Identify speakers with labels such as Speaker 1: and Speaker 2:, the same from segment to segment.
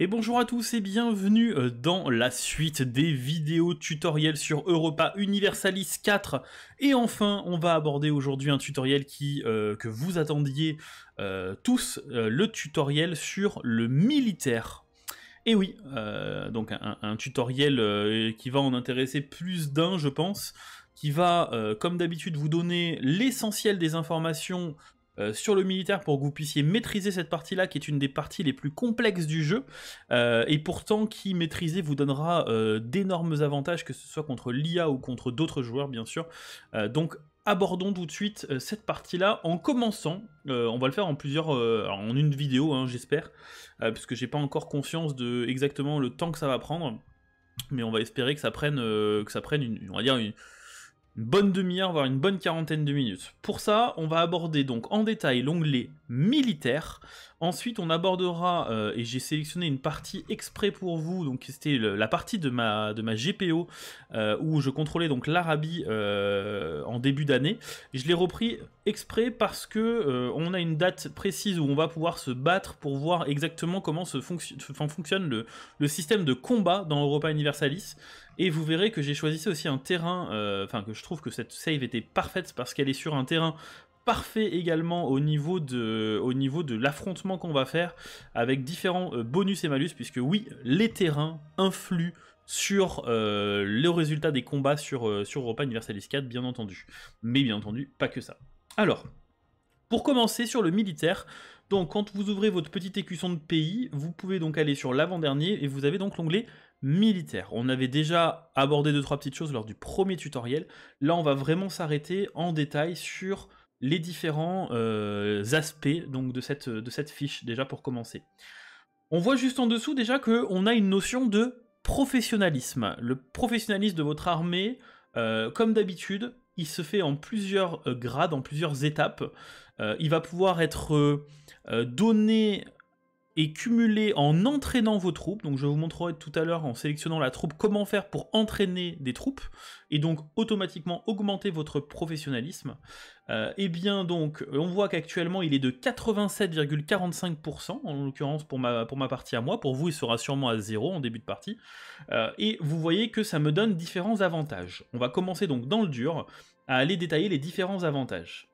Speaker 1: Et bonjour à tous et bienvenue euh, dans la suite des vidéos tutoriels sur Europa Universalis 4. Et enfin, on va aborder aujourd'hui un tutoriel qui, euh, que vous attendiez euh, tous, le tutoriel sur le militaire. Et oui, donc un tutoriel qui va en intéresser plus d'un, je pense, qui va, comme d'habitude, vous donner l'essentiel des informations euh, sur le militaire pour que vous puissiez maîtriser cette partie-là, qui est une des parties les plus complexes du jeu, euh, et pourtant qui maîtriser vous donnera euh, d'énormes avantages, que ce soit contre l'IA ou contre d'autres joueurs, bien sûr. donc abordons tout de suite cette partie-là en commençant. on va le faire en plusieurs, en une vidéo, hein, j'espère, puisque j'ai pas encore conscience de exactement le temps que ça va prendre, mais on va espérer que ça prenne, que ça prenne une, on va dire une, bonne demi-heure, voire une bonne quarantaine de minutes. Pour ça, on va aborder donc en détail l'onglet militaire. Ensuite, on abordera, euh, et j'ai sélectionné une partie exprès pour vous, donc c'était la partie de ma, de ma GPO, euh, où je contrôlais donc l'Arabie euh, en début d'année. Je l'ai repris exprès parce que on a une date précise où on va pouvoir se battre pour voir exactement comment se fonctionne le système de combat dans Europa Universalis. Et vous verrez que j'ai choisi aussi un terrain, euh, enfin que je trouve que cette save était parfaite parce qu'elle est sur un terrain parfait également au niveau de, au niveau de l'affrontement qu'on va faire avec différents euh, bonus et malus puisque oui, les terrains influent sur euh, le résultat des combats sur, sur Europa Universalis 4 bien entendu. Mais bien entendu, pas que ça. Alors, pour commencer sur le militaire, donc quand vous ouvrez votre petite écusson de pays, vous pouvez donc aller sur l'avant-dernier et vous avez donc l'onglet militaire. On avait déjà abordé deux trois petites choses lors du premier tutoriel. Là, on va vraiment s'arrêter en détail sur les différents euh, aspects donc de cette, de cette fiche déjà pour commencer. On voit juste en dessous déjà qu'on a une notion de professionnalisme. Le professionnalisme de votre armée, euh, comme d'habitude, il se fait en plusieurs euh, grades, en plusieurs étapes. il va pouvoir être euh, donner et cumuler en entraînant vos troupes. Donc je vous montrerai tout à l'heure en sélectionnant la troupe comment faire pour entraîner des troupes et donc automatiquement augmenter votre professionnalisme. et euh, eh bien donc euh, on voit qu'actuellement il est de 87,45% en l'occurrence pour ma, pour ma partie à moi. Pour vous il sera sûrement à 0 en début de partie. et vous voyez que ça me donne différents avantages. On va commencer donc dans le dur à aller détailler les différents avantages.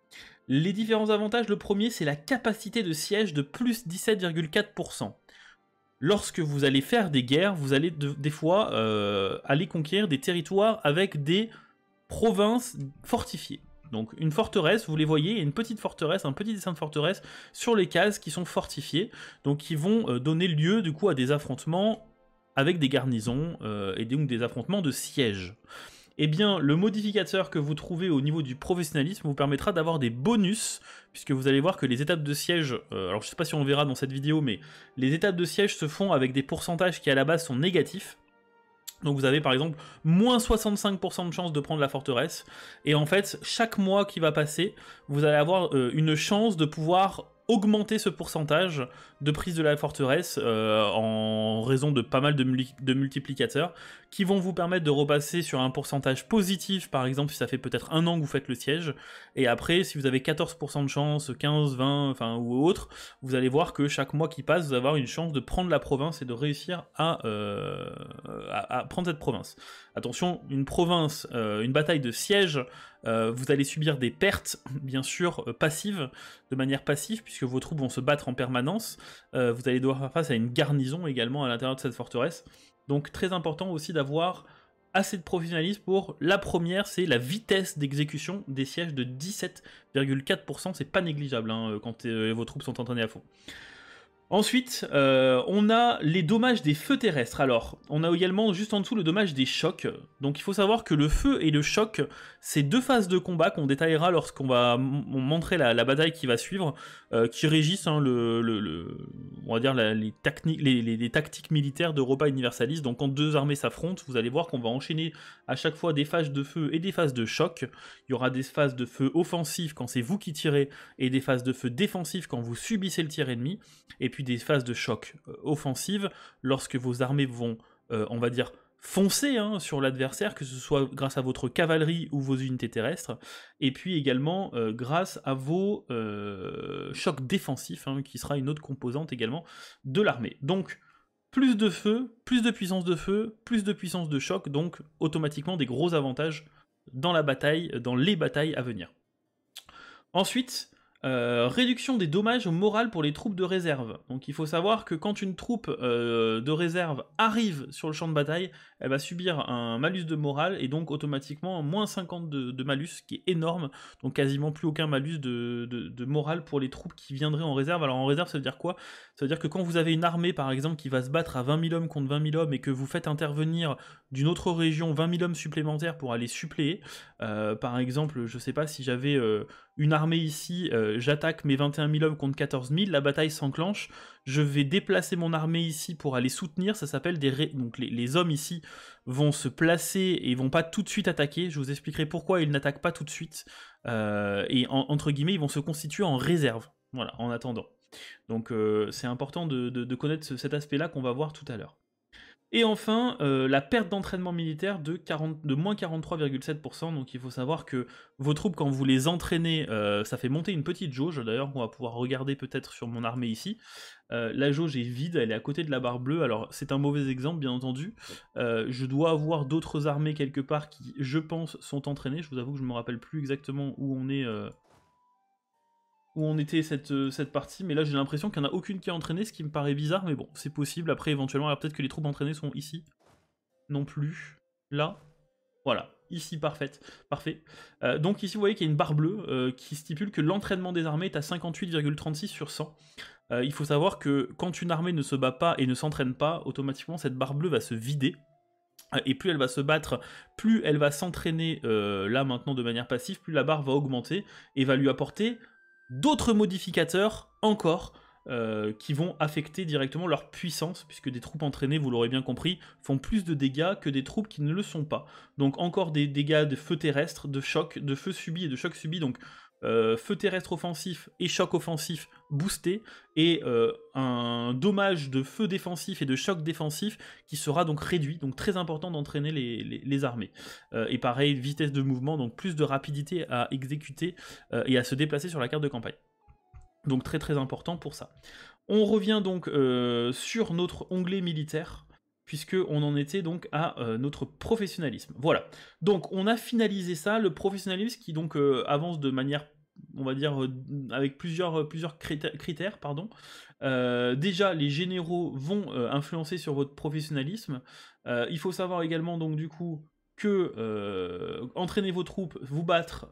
Speaker 1: Les différents avantages, le premier c'est la capacité de siège de plus 17,4%. Lorsque vous allez faire des guerres, vous allez des fois euh, aller conquérir des territoires avec des provinces fortifiées. Donc une forteresse, vous les voyez, une petite forteresse, un petit dessin de forteresse sur les cases qui sont fortifiées, donc qui vont euh, donner lieu du coup à des affrontements avec des garnisons euh, et donc des affrontements de siège eh bien le modificateur que vous trouvez au niveau du professionnalisme vous permettra d'avoir des bonus, puisque vous allez voir que les étapes de siège, euh, alors je sais pas si on le verra dans cette vidéo, mais les étapes de siège se font avec des pourcentages qui à la base sont négatifs, donc vous avez par exemple moins 65% de chance de prendre la forteresse. Et en fait, chaque mois qui va passer, vous allez avoir euh, une chance de pouvoir augmenter ce pourcentage de prise de la forteresse euh, en raison de pas mal de, de, multiplicateurs qui vont vous permettre de repasser sur un pourcentage positif, par exemple si ça fait peut-être un an que vous faites le siège, et après si vous avez 14% de chance, 15, 20, enfin ou autre, vous allez voir que chaque mois qui passe, vous allez avoir une chance de prendre la province et de réussir à, euh, à, prendre cette province. Attention, une province, euh, une bataille de siège, vous allez subir des pertes, bien sûr, passives, de manière passive, puisque vos troupes vont se battre en permanence. Euh, vous allez devoir faire face à une garnison également à l'intérieur de cette forteresse. Donc très important aussi d'avoir assez de professionnalisme pour la première, c'est la vitesse d'exécution des sièges de 17,4%. C'est pas négligeable hein, euh, quand euh, vos troupes sont entraînées à fond. Ensuite, euh, on a les dommages des feux terrestres. Alors, on a également juste en dessous le dommage des chocs. Donc il faut savoir que le feu et le choc, c'est deux phases de combat qu'on détaillera lorsqu'on va montrer la, bataille qui va suivre, euh, qui régissent hein, le, on va dire les, tactiques militaires d'Europa Universalis. Donc quand deux armées s'affrontent, vous allez voir qu'on va enchaîner à chaque fois des phases de feu et des phases de choc. Il y aura des phases de feu offensives quand c'est vous qui tirez, et des phases de feu défensives quand vous subissez le tir ennemi. Et puis des phases de choc euh, offensive, lorsque vos armées vont, euh, on va dire, foncer hein, sur l'adversaire, que ce soit grâce à votre cavalerie ou vos unités terrestres, et puis également euh, grâce à vos chocs défensifs, hein, qui sera une autre composante également de l'armée. Donc, plus de feu, plus de puissance de feu, plus de puissance de choc, donc automatiquement des gros avantages dans la bataille, dans les batailles à venir. Ensuite, euh, réduction des dommages au moral pour les troupes de réserve. Donc il faut savoir que quand une troupe euh, de réserve arrive sur le champ de bataille, elle va subir un malus de morale et donc automatiquement moins 50 de, malus, ce qui est énorme. Donc quasiment plus aucun malus de, de, morale pour les troupes qui viendraient en réserve. Alors en réserve, ça veut dire quoi Ça veut dire que quand vous avez une armée par exemple qui va se battre à 20 000 hommes contre 20 000 hommes et que vous faites intervenir d'une autre région 20 000 hommes supplémentaires pour aller suppléer, euh, par exemple, je sais pas si j'avais une armée ici, euh, j'attaque mes 21 000 hommes contre 14 000, la bataille s'enclenche, je vais déplacer mon armée ici pour aller soutenir, ça s'appelle des... Ré... Donc les, hommes ici vont se placer et vont pas tout de suite attaquer, je vous expliquerai pourquoi ils n'attaquent pas tout de suite, euh, et entre guillemets ils vont se constituer en réserve, voilà, en attendant. Donc euh, c'est important de, connaître cet aspect-là qu'on va voir tout à l'heure. Et enfin, euh, la perte d'entraînement militaire de, 40, de moins 43,7%. Donc il faut savoir que vos troupes, quand vous les entraînez, euh, ça fait monter une petite jauge. D'ailleurs, on va pouvoir regarder peut-être sur mon armée ici. Euh, la jauge est vide, elle est à côté de la barre bleue. Alors c'est un mauvais exemple, bien entendu. je dois avoir d'autres armées quelque part qui, je pense, sont entraînées. Je vous avoue que je ne me rappelle plus exactement où on est où on était cette, euh, cette partie, mais là j'ai l'impression qu'il n'y en a aucune qui a entraîné ce qui me paraît bizarre, mais bon, c'est possible. Après, éventuellement, peut-être que les troupes entraînées sont ici. Non plus. Là. Voilà. Ici, parfaite. Parfait. Euh, donc ici, vous voyez qu'il y a une barre bleue euh, qui stipule que l'entraînement des armées est à 58,36 sur 100. il faut savoir que quand une armée ne se bat pas et ne s'entraîne pas, automatiquement, cette barre bleue va se vider. Et plus elle va se battre, plus elle va s'entraîner là maintenant de manière passive, plus la barre va augmenter et va lui apporter d'autres modificateurs encore euh, qui vont affecter directement leur puissance, puisque des troupes entraînées, vous l'aurez bien compris, font plus de dégâts que des troupes qui ne le sont pas. Donc encore des dégâts de feu terrestre, de choc, de feu subi et de choc subi, donc euh, feu terrestre offensif et choc offensif boosté, et euh, un dommage de feu défensif et de choc défensif qui sera donc réduit, donc très important d'entraîner les, armées. Euh, et pareil, vitesse de mouvement, donc plus de rapidité à exécuter et à se déplacer sur la carte de campagne. Donc très très important pour ça. On revient donc sur notre onglet militaire puisque on en était donc à notre professionnalisme. Voilà. Donc on a finalisé ça, le professionnalisme qui donc avance de manière on va dire, euh, avec plusieurs, euh, plusieurs critères. Pardon. Euh, déjà, les généraux vont influencer sur votre professionnalisme. il faut savoir également, donc, du coup, que entraîner vos troupes, vous battre,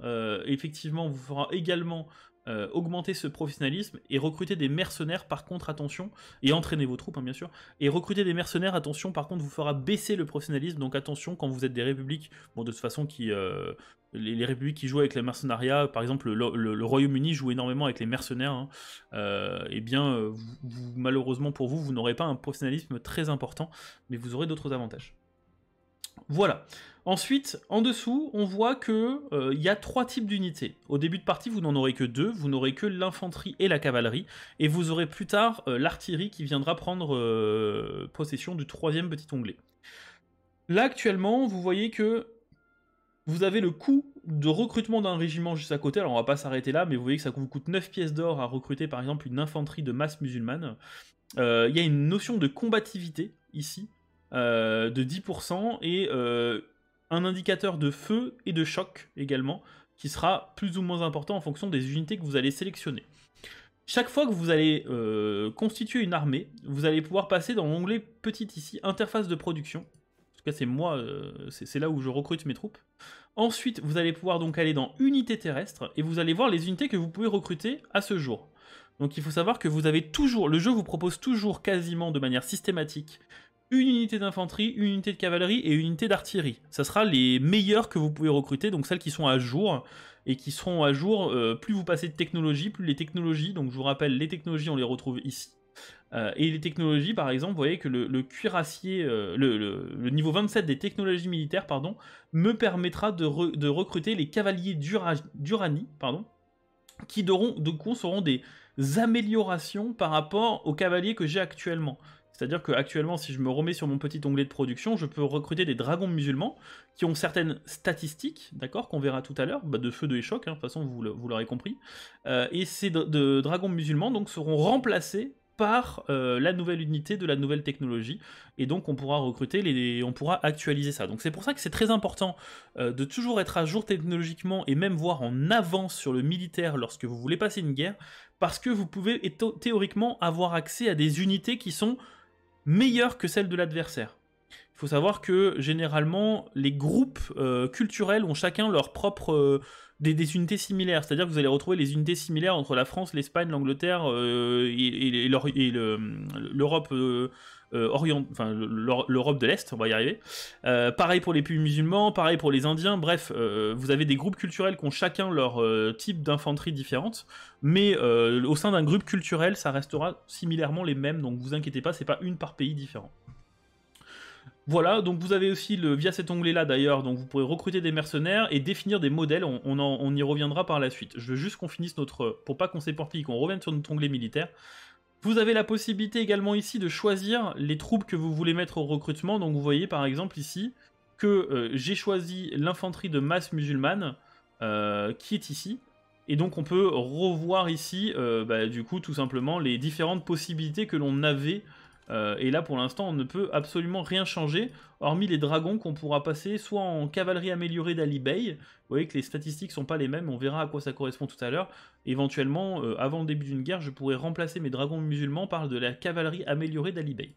Speaker 1: effectivement, vous fera également euh, augmenter ce professionnalisme et recruter des mercenaires par contre attention et entraîner vos troupes hein, bien sûr et recruter des mercenaires attention par contre vous fera baisser le professionnalisme donc attention quand vous êtes des républiques bon de toute façon qui euh, les, républiques qui jouent avec les mercenariats par exemple le, Royaume-Uni joue énormément avec les mercenaires et hein, euh, eh bien malheureusement pour vous vous n'aurez pas un professionnalisme très important mais vous aurez d'autres avantages voilà. Ensuite, en dessous, on voit que euh, il y a trois types d'unités. Au début de partie, vous n'en aurez que deux. Vous n'aurez que l'infanterie et la cavalerie, et vous aurez plus tard euh, l'artillerie qui viendra prendre euh, possession du troisième petit onglet. Là, actuellement, vous voyez que vous avez le coût de recrutement d'un régiment juste à côté, alors on va pas s'arrêter là, mais vous voyez que ça vous coûte 9 pièces d'or à recruter par exemple une infanterie de masse musulmane. Il y a une notion de combativité ici, euh, de 10% et euh, un indicateur de feu et de choc également, qui sera plus ou moins important en fonction des unités que vous allez sélectionner. Chaque fois que vous allez euh, constituer une armée, vous allez pouvoir passer dans l'onglet petit ici, interface de production. En tout cas, c'est moi, c'est là où je recrute mes troupes. Ensuite, vous allez pouvoir donc aller dans unités terrestres, et vous allez voir les unités que vous pouvez recruter à ce jour. Donc il faut savoir que vous avez toujours, le jeu vous propose toujours quasiment de manière systématique une unité d'infanterie, une unité de cavalerie et une unité d'artillerie. Ça sera les meilleures que vous pouvez recruter, donc celles qui sont à jour et qui seront à jour euh, plus vous passez de technologie, plus les technologies, donc je vous rappelle, les technologies on les retrouve ici. Euh, et les technologies, par exemple, vous voyez que le, cuirassier, euh, le, niveau 27 des technologies militaires, pardon, me permettra de, recruter les cavaliers d'Urani, pardon, qui de, de seront des améliorations par rapport aux cavaliers que j'ai actuellement. C'est-à-dire qu'actuellement, si je me remets sur mon petit onglet de production, je peux recruter des dragons musulmans qui ont certaines statistiques, d'accord, qu'on verra tout à l'heure, bah, de feu de échoc, hein, de toute façon, vous, l'aurez compris. Euh, et ces de, dragons musulmans donc, seront remplacés par euh, la nouvelle unité de la nouvelle technologie. Et donc on pourra recruter, on pourra actualiser ça. Donc c'est pour ça que c'est très important euh, de toujours être à jour technologiquement et même voir en avance sur le militaire lorsque vous voulez passer une guerre, parce que vous pouvez théoriquement avoir accès à des unités qui sont meilleure que celle de l'adversaire. Il faut savoir que généralement les groupes euh, culturels ont chacun leurs propres... Euh, des, unités similaires, c'est-à-dire que vous allez retrouver les unités similaires entre la France, l'Espagne, l'Angleterre euh, et l'Europe euh, enfin l'Europe de l'Est, on va y arriver. Euh, pareil pour les pays musulmans, pareil pour les Indiens. Bref, euh, vous avez des groupes culturels qui ont chacun leur type d'infanterie différente, mais au sein d'un groupe culturel, ça restera similairement les mêmes. Donc vous inquiétez pas, c'est pas une par pays différent. Voilà, donc vous avez aussi le via cet onglet-là d'ailleurs, donc vous pourrez recruter des mercenaires et définir des modèles. On, on y reviendra par la suite. Je veux juste qu'on finisse notre, pour pas qu'on s'éparpille, qu'on revienne sur notre onglet militaire. Vous avez la possibilité également ici de choisir les troupes que vous voulez mettre au recrutement. Donc vous voyez par exemple ici que euh, j'ai choisi l'infanterie de masse musulmane euh, qui est ici. Et donc on peut revoir ici euh, bah, du coup tout simplement les différentes possibilités que l'on avait euh, et là, pour l'instant, on ne peut absolument rien changer, hormis les dragons qu'on pourra passer soit en cavalerie améliorée d'Ali Vous voyez que les statistiques sont pas les mêmes, on verra à quoi ça correspond tout à l'heure. Éventuellement, euh, avant le début d'une guerre, je pourrais remplacer mes dragons musulmans par de la cavalerie améliorée d'Ali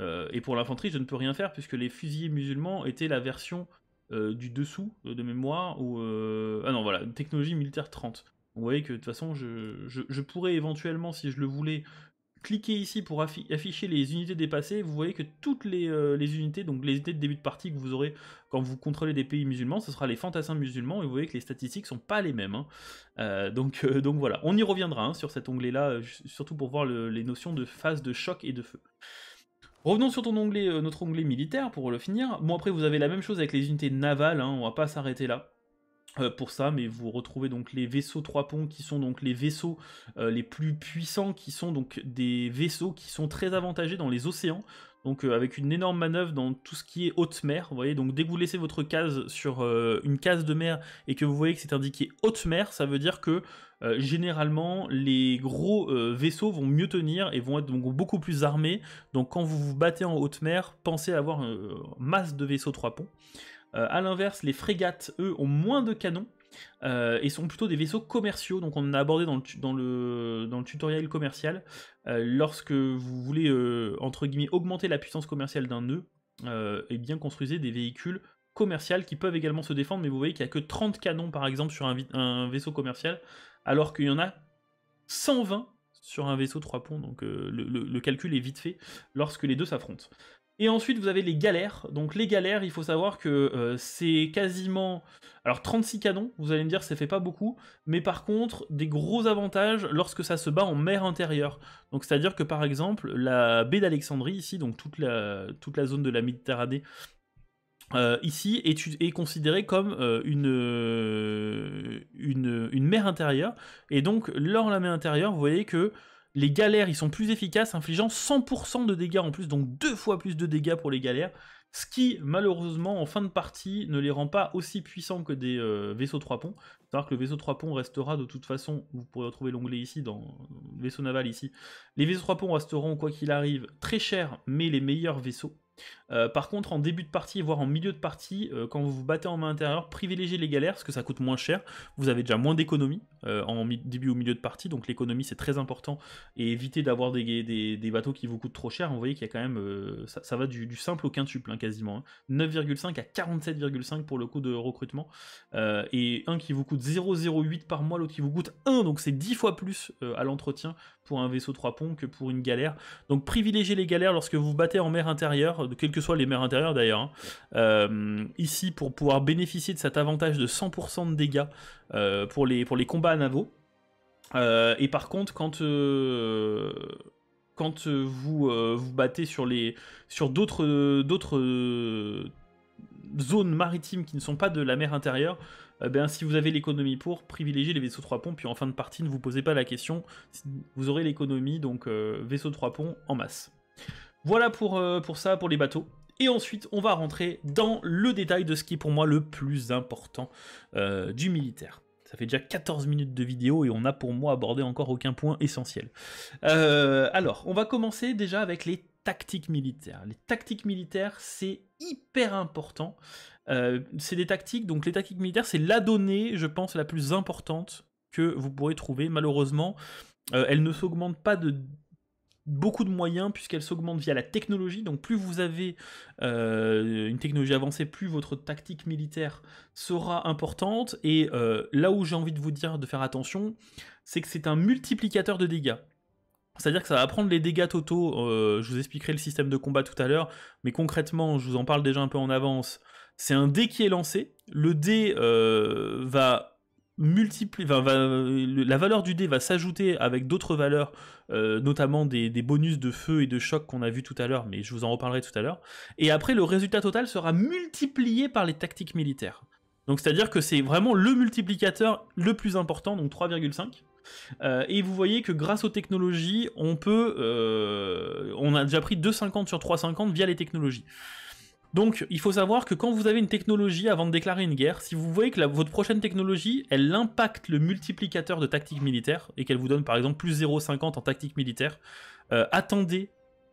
Speaker 1: euh, et pour l'infanterie, je ne peux rien faire, puisque les fusillés musulmans étaient la version du dessous de mémoire, ou... ah non, voilà, technologie militaire 30. Vous voyez que de toute façon, je pourrais éventuellement, si je le voulais, cliquez ici pour afficher les unités dépassées, vous voyez que toutes euh, les, unités, donc les unités de début de partie que vous aurez quand vous contrôlez des pays musulmans, ce sera les fantassins musulmans, et vous voyez que les statistiques sont pas les mêmes. Hein. Euh, euh, donc, voilà, on y reviendra hein, sur cet onglet-là, surtout pour voir les notions de phase de choc et de feu. Revenons sur ton onglet, notre onglet militaire pour le finir. Bon après vous avez la même chose avec les unités navales, on hein, on va pas s'arrêter là. Euh, pour ça, mais vous retrouvez donc les vaisseaux trois ponts qui sont donc les vaisseaux euh, les plus puissants, qui sont donc des vaisseaux qui sont très avantagés dans les océans, donc euh, avec une énorme manœuvre dans tout ce qui est haute mer. Vous voyez, donc dès que vous laissez votre case sur une case de mer et que vous voyez que c'est indiqué haute mer, ça veut dire que euh, généralement, les gros euh, vaisseaux vont mieux tenir et vont être beaucoup plus armés. Donc, quand vous vous battez en haute mer, pensez à avoir une masse de vaisseaux trois ponts. Euh, à l'inverse, les frégates, eux, ont moins de canons. et sont plutôt des vaisseaux commerciaux. Donc on en a abordé dans le, tutoriel commercial. lorsque vous voulez, entre guillemets, augmenter la puissance commerciale d'un nœud, et eh bien construisez des véhicules commerciaux qui peuvent également se défendre, mais vous voyez qu'il n'y a que 30 canons par exemple sur un vaisseau commercial, alors qu'il y en a 120 sur un vaisseau 3 ponts, donc euh, le, calcul est vite fait lorsque les deux s'affrontent. Et ensuite, vous avez les galères. Donc les galères, il faut savoir que euh, c'est quasiment... Alors 36 canons, vous allez me dire, ça fait pas beaucoup, mais par contre, des gros avantages lorsque ça se bat en mer intérieure. Donc c'est-à-dire que par exemple, la baie d'Alexandrie, ici, donc toute la, toute la zone de la Méditerranée euh, ici est, est considérée comme euh, euh, une, une, mer intérieure. Et donc, lors de la mer intérieure, vous voyez que les galères, ils sont plus efficaces, infligeant 100% de dégâts en plus, donc deux fois plus de dégâts pour les galères. Ce qui, malheureusement, en fin de partie, ne les rend pas aussi puissants que des vaisseaux 3 ponts. C'est-à-dire que le vaisseau 3 ponts restera de toute façon, vous pourrez retrouver l'onglet ici, dans le vaisseau naval ici. Les vaisseaux 3 ponts resteront, quoi qu'il arrive, très chers, mais les meilleurs vaisseaux. Euh, par contre, en début de partie, voire en milieu de partie, euh, quand vous vous battez en main intérieure, privilégiez les galères parce que ça coûte moins cher. Vous avez déjà moins d'économie euh, en début ou milieu de partie, donc l'économie c'est très important et évitez d'avoir des, bateaux qui vous coûtent trop cher. Vous voyez qu'il y a quand même, ça, va du, simple au quintuple hein, quasiment. 9,5 hein. à 47,5 pour le coût de recrutement et un qui vous coûte 0,08 par mois, l'autre qui vous coûte 1, donc c'est 10 fois plus à l'entretien pour un vaisseau 3 ponts que pour une galère. Donc privilégiez les galères lorsque vous vous battez en mer intérieure quelles que soient les mers intérieures d'ailleurs, hein. euh, ici pour pouvoir bénéficier de cet avantage de 100% de dégâts euh, pour, les, pour les combats à navaux. Euh, et par contre, quand quand vous vous battez sur les sur d'autres d'autres zones maritimes qui ne sont pas de la mer intérieure, ben, si vous avez l'économie pour, privilégier les vaisseaux 3 ponts, puis en fin de partie, ne vous posez pas la question, vous aurez l'économie, donc vaisseau 3 ponts en masse. Voilà pour, euh, pour ça, pour les bateaux. Et ensuite, on va rentrer dans le détail de ce qui est pour moi le plus important euh, du militaire. Ça fait déjà 14 minutes de vidéo et on n'a pour moi abordé encore aucun point essentiel. Euh, alors, on va commencer déjà avec les tactiques militaires. Les tactiques militaires, c'est hyper important. c'est des tactiques, donc les tactiques militaires, c'est la donnée, je pense, la plus importante que vous pourrez trouver. Malheureusement, elle ne s'augmente pas de beaucoup de moyens puisqu'elle s'augmente via la technologie. Donc plus vous avez euh, une technologie avancée, plus votre tactique militaire sera importante. Et euh, là où j'ai envie de vous dire de faire attention, c'est que c'est un multiplicateur de dégâts. C'est-à-dire que ça va prendre les dégâts totaux, euh, je vous expliquerai le système de combat tout à l'heure, mais concrètement, je vous en parle déjà un peu en avance, c'est un dé qui est lancé, le dé va la valeur du dé va s'ajouter avec d'autres valeurs, euh, notamment des, bonus de feu et de choc qu'on a vu tout à l'heure, mais je vous en reparlerai tout à l'heure. Et après, le résultat total sera multiplié par les tactiques militaires. Donc c'est-à-dire que c'est vraiment le multiplicateur le plus important, donc 3,5. Euh, et vous voyez que grâce aux technologies, on peut, euh, on a déjà pris 2,50 sur 3,50 via les technologies. Donc, il faut savoir que quand vous avez une technologie avant de déclarer une guerre, si vous voyez que votre prochaine technologie, elle impacte le multiplicateur de tactique militaire et qu'elle vous donne par exemple plus 0,50 en tactique militaire, euh, attendez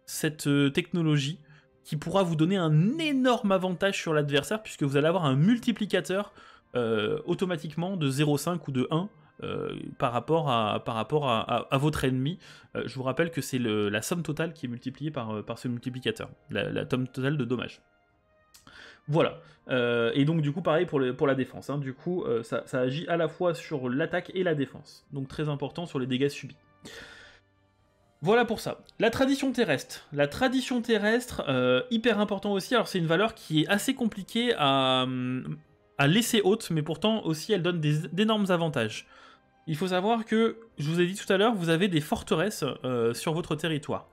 Speaker 1: cette euh, technologie qui pourra vous donner un énorme avantage sur l'adversaire puisque vous allez avoir un multiplicateur euh, automatiquement de 0,5 ou de 1 par rapport à, par rapport à, votre ennemi. je vous rappelle que c'est la somme totale qui est multipliée par, par ce multiplicateur, la, la somme totale de dommages. Voilà. Euh, et donc du coup pareil pour, la défense. Hein. Du coup euh, ça, agit à la fois sur l'attaque et la défense. Donc très important sur les dégâts subis. Voilà pour ça. La tradition terrestre. La tradition terrestre, euh, hyper important aussi. Alors c'est une valeur qui est assez compliquée à, à laisser haute, mais pourtant aussi elle donne d'énormes avantages. Il faut savoir que, je vous ai dit tout à l'heure, vous avez des forteresses sur votre territoire.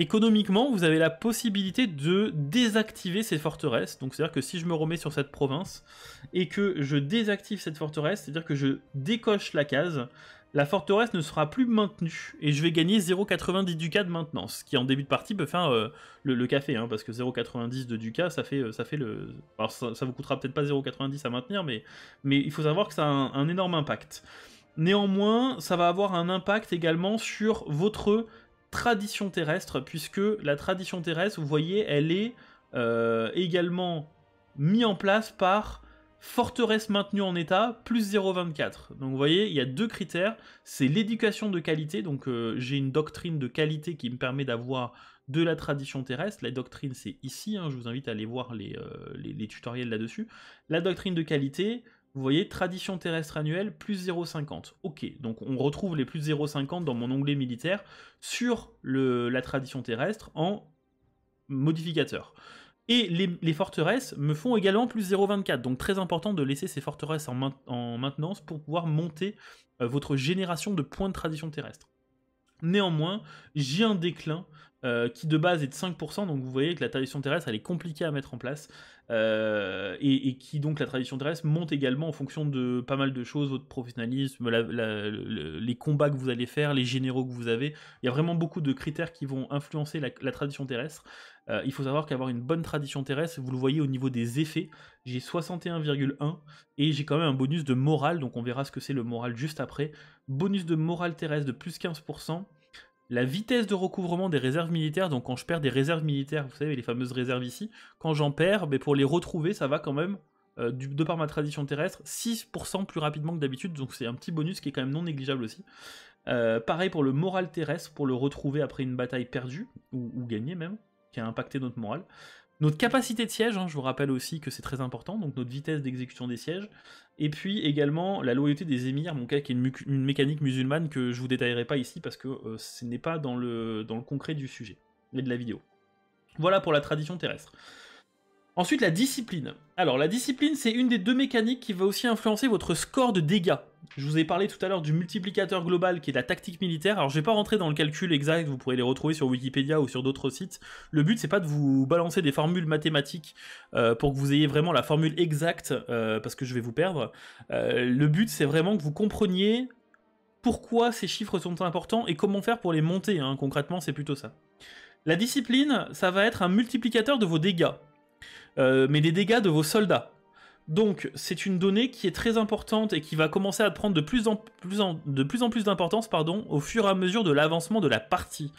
Speaker 1: Économiquement, vous avez la possibilité de désactiver ces forteresses. Donc c'est-à-dire que si je me remets sur cette province et que je désactive cette forteresse, c'est-à-dire que je décoche la case, la forteresse ne sera plus maintenue et je vais gagner 0,90 ducat de maintenance, ce qui en début de partie peut faire euh, le, café, hein, parce que 0,90 de ducat, ça fait, euh, ça fait le... Alors ça, vous coûtera peut-être pas 0,90 à maintenir, mais, il faut savoir que ça a un énorme impact. Néanmoins, ça va avoir un impact également sur votre tradition terrestre, puisque la tradition terrestre, vous voyez, elle est euh, également mise en place par forteresse maintenue en état, plus 0,24. Donc vous voyez, il y a deux critères, c'est l'éducation de qualité, donc euh, j'ai une doctrine de qualité qui me permet d'avoir de la tradition terrestre, la doctrine c'est ici, hein. je vous invite à aller voir les euh, tutoriels là-dessus, la doctrine de qualité, vous voyez, tradition terrestre annuelle, plus 0,50. Ok, donc on retrouve les plus 0,50 dans mon onglet militaire sur la tradition terrestre en modificateur. Et les, forteresses me font également plus 0,24, donc très important de laisser ces forteresses en, maintenance pour pouvoir monter euh, votre génération de points de tradition terrestre. Néanmoins, j'ai un déclin euh, qui de base est de 5%, donc vous voyez que la tradition terrestre elle est compliquée à mettre en place. Euh, et, qui donc la tradition terrestre monte également en fonction de pas mal de choses, votre professionnalisme, les combats que vous allez faire, les généraux que vous avez. Il y a vraiment beaucoup de critères qui vont influencer la, tradition terrestre. Euh, il faut savoir qu'avoir une bonne tradition terrestre, vous le voyez au niveau des effets, j'ai 61,1 et j'ai quand même un bonus de morale, donc on verra ce que c'est le moral juste après. Bonus de morale terrestre de plus 15% la vitesse de recouvrement des réserves militaires. Donc quand je perds des réserves militaires, vous savez les fameuses réserves ici, quand j'en perds, mais ben, pour les retrouver, ça va quand même, euh, de par ma tradition terrestre, 6% plus rapidement que d'habitude. Donc c'est un petit bonus qui est quand même non négligeable aussi. Euh, pareil pour le moral terrestre, pour le retrouver après une bataille perdue, ou, ou gagnée même, qui a impacté notre morale. Notre capacité de siège, hein, je vous rappelle aussi que c'est très important, donc notre vitesse d'exécution des sièges, et puis également la loyauté des émirs, mon cas qui est une, mécanique musulmane que je vous détaillerai pas ici parce que euh, ce n'est pas dans le, dans le concret du sujet et de la vidéo. Voilà pour la tradition terrestre. Ensuite, la discipline. Alors, la discipline, c'est une des deux mécaniques qui va aussi influencer votre score de dégâts. Je vous ai parlé tout à l'heure du multiplicateur global qui est la tactique militaire. Alors, je vais pas rentrer dans le calcul exact, vous pourrez les retrouver sur Wikipédia ou sur d'autres sites. Le but, c'est pas de vous balancer des formules mathématiques euh, pour que vous ayez vraiment la formule exacte, euh, parce que je vais vous perdre. Euh, le but, c'est vraiment que vous compreniez pourquoi ces chiffres sont importants et comment faire pour les monter. Hein. Concrètement, c'est plutôt ça. La discipline, ça va être un multiplicateur de vos dégâts. Euh, mais les dégâts de vos soldats. Donc c'est une donnée qui est très importante et qui va commencer à prendre de plus en plus, d'importance pardon, au fur et à mesure de l'avancement de la partie.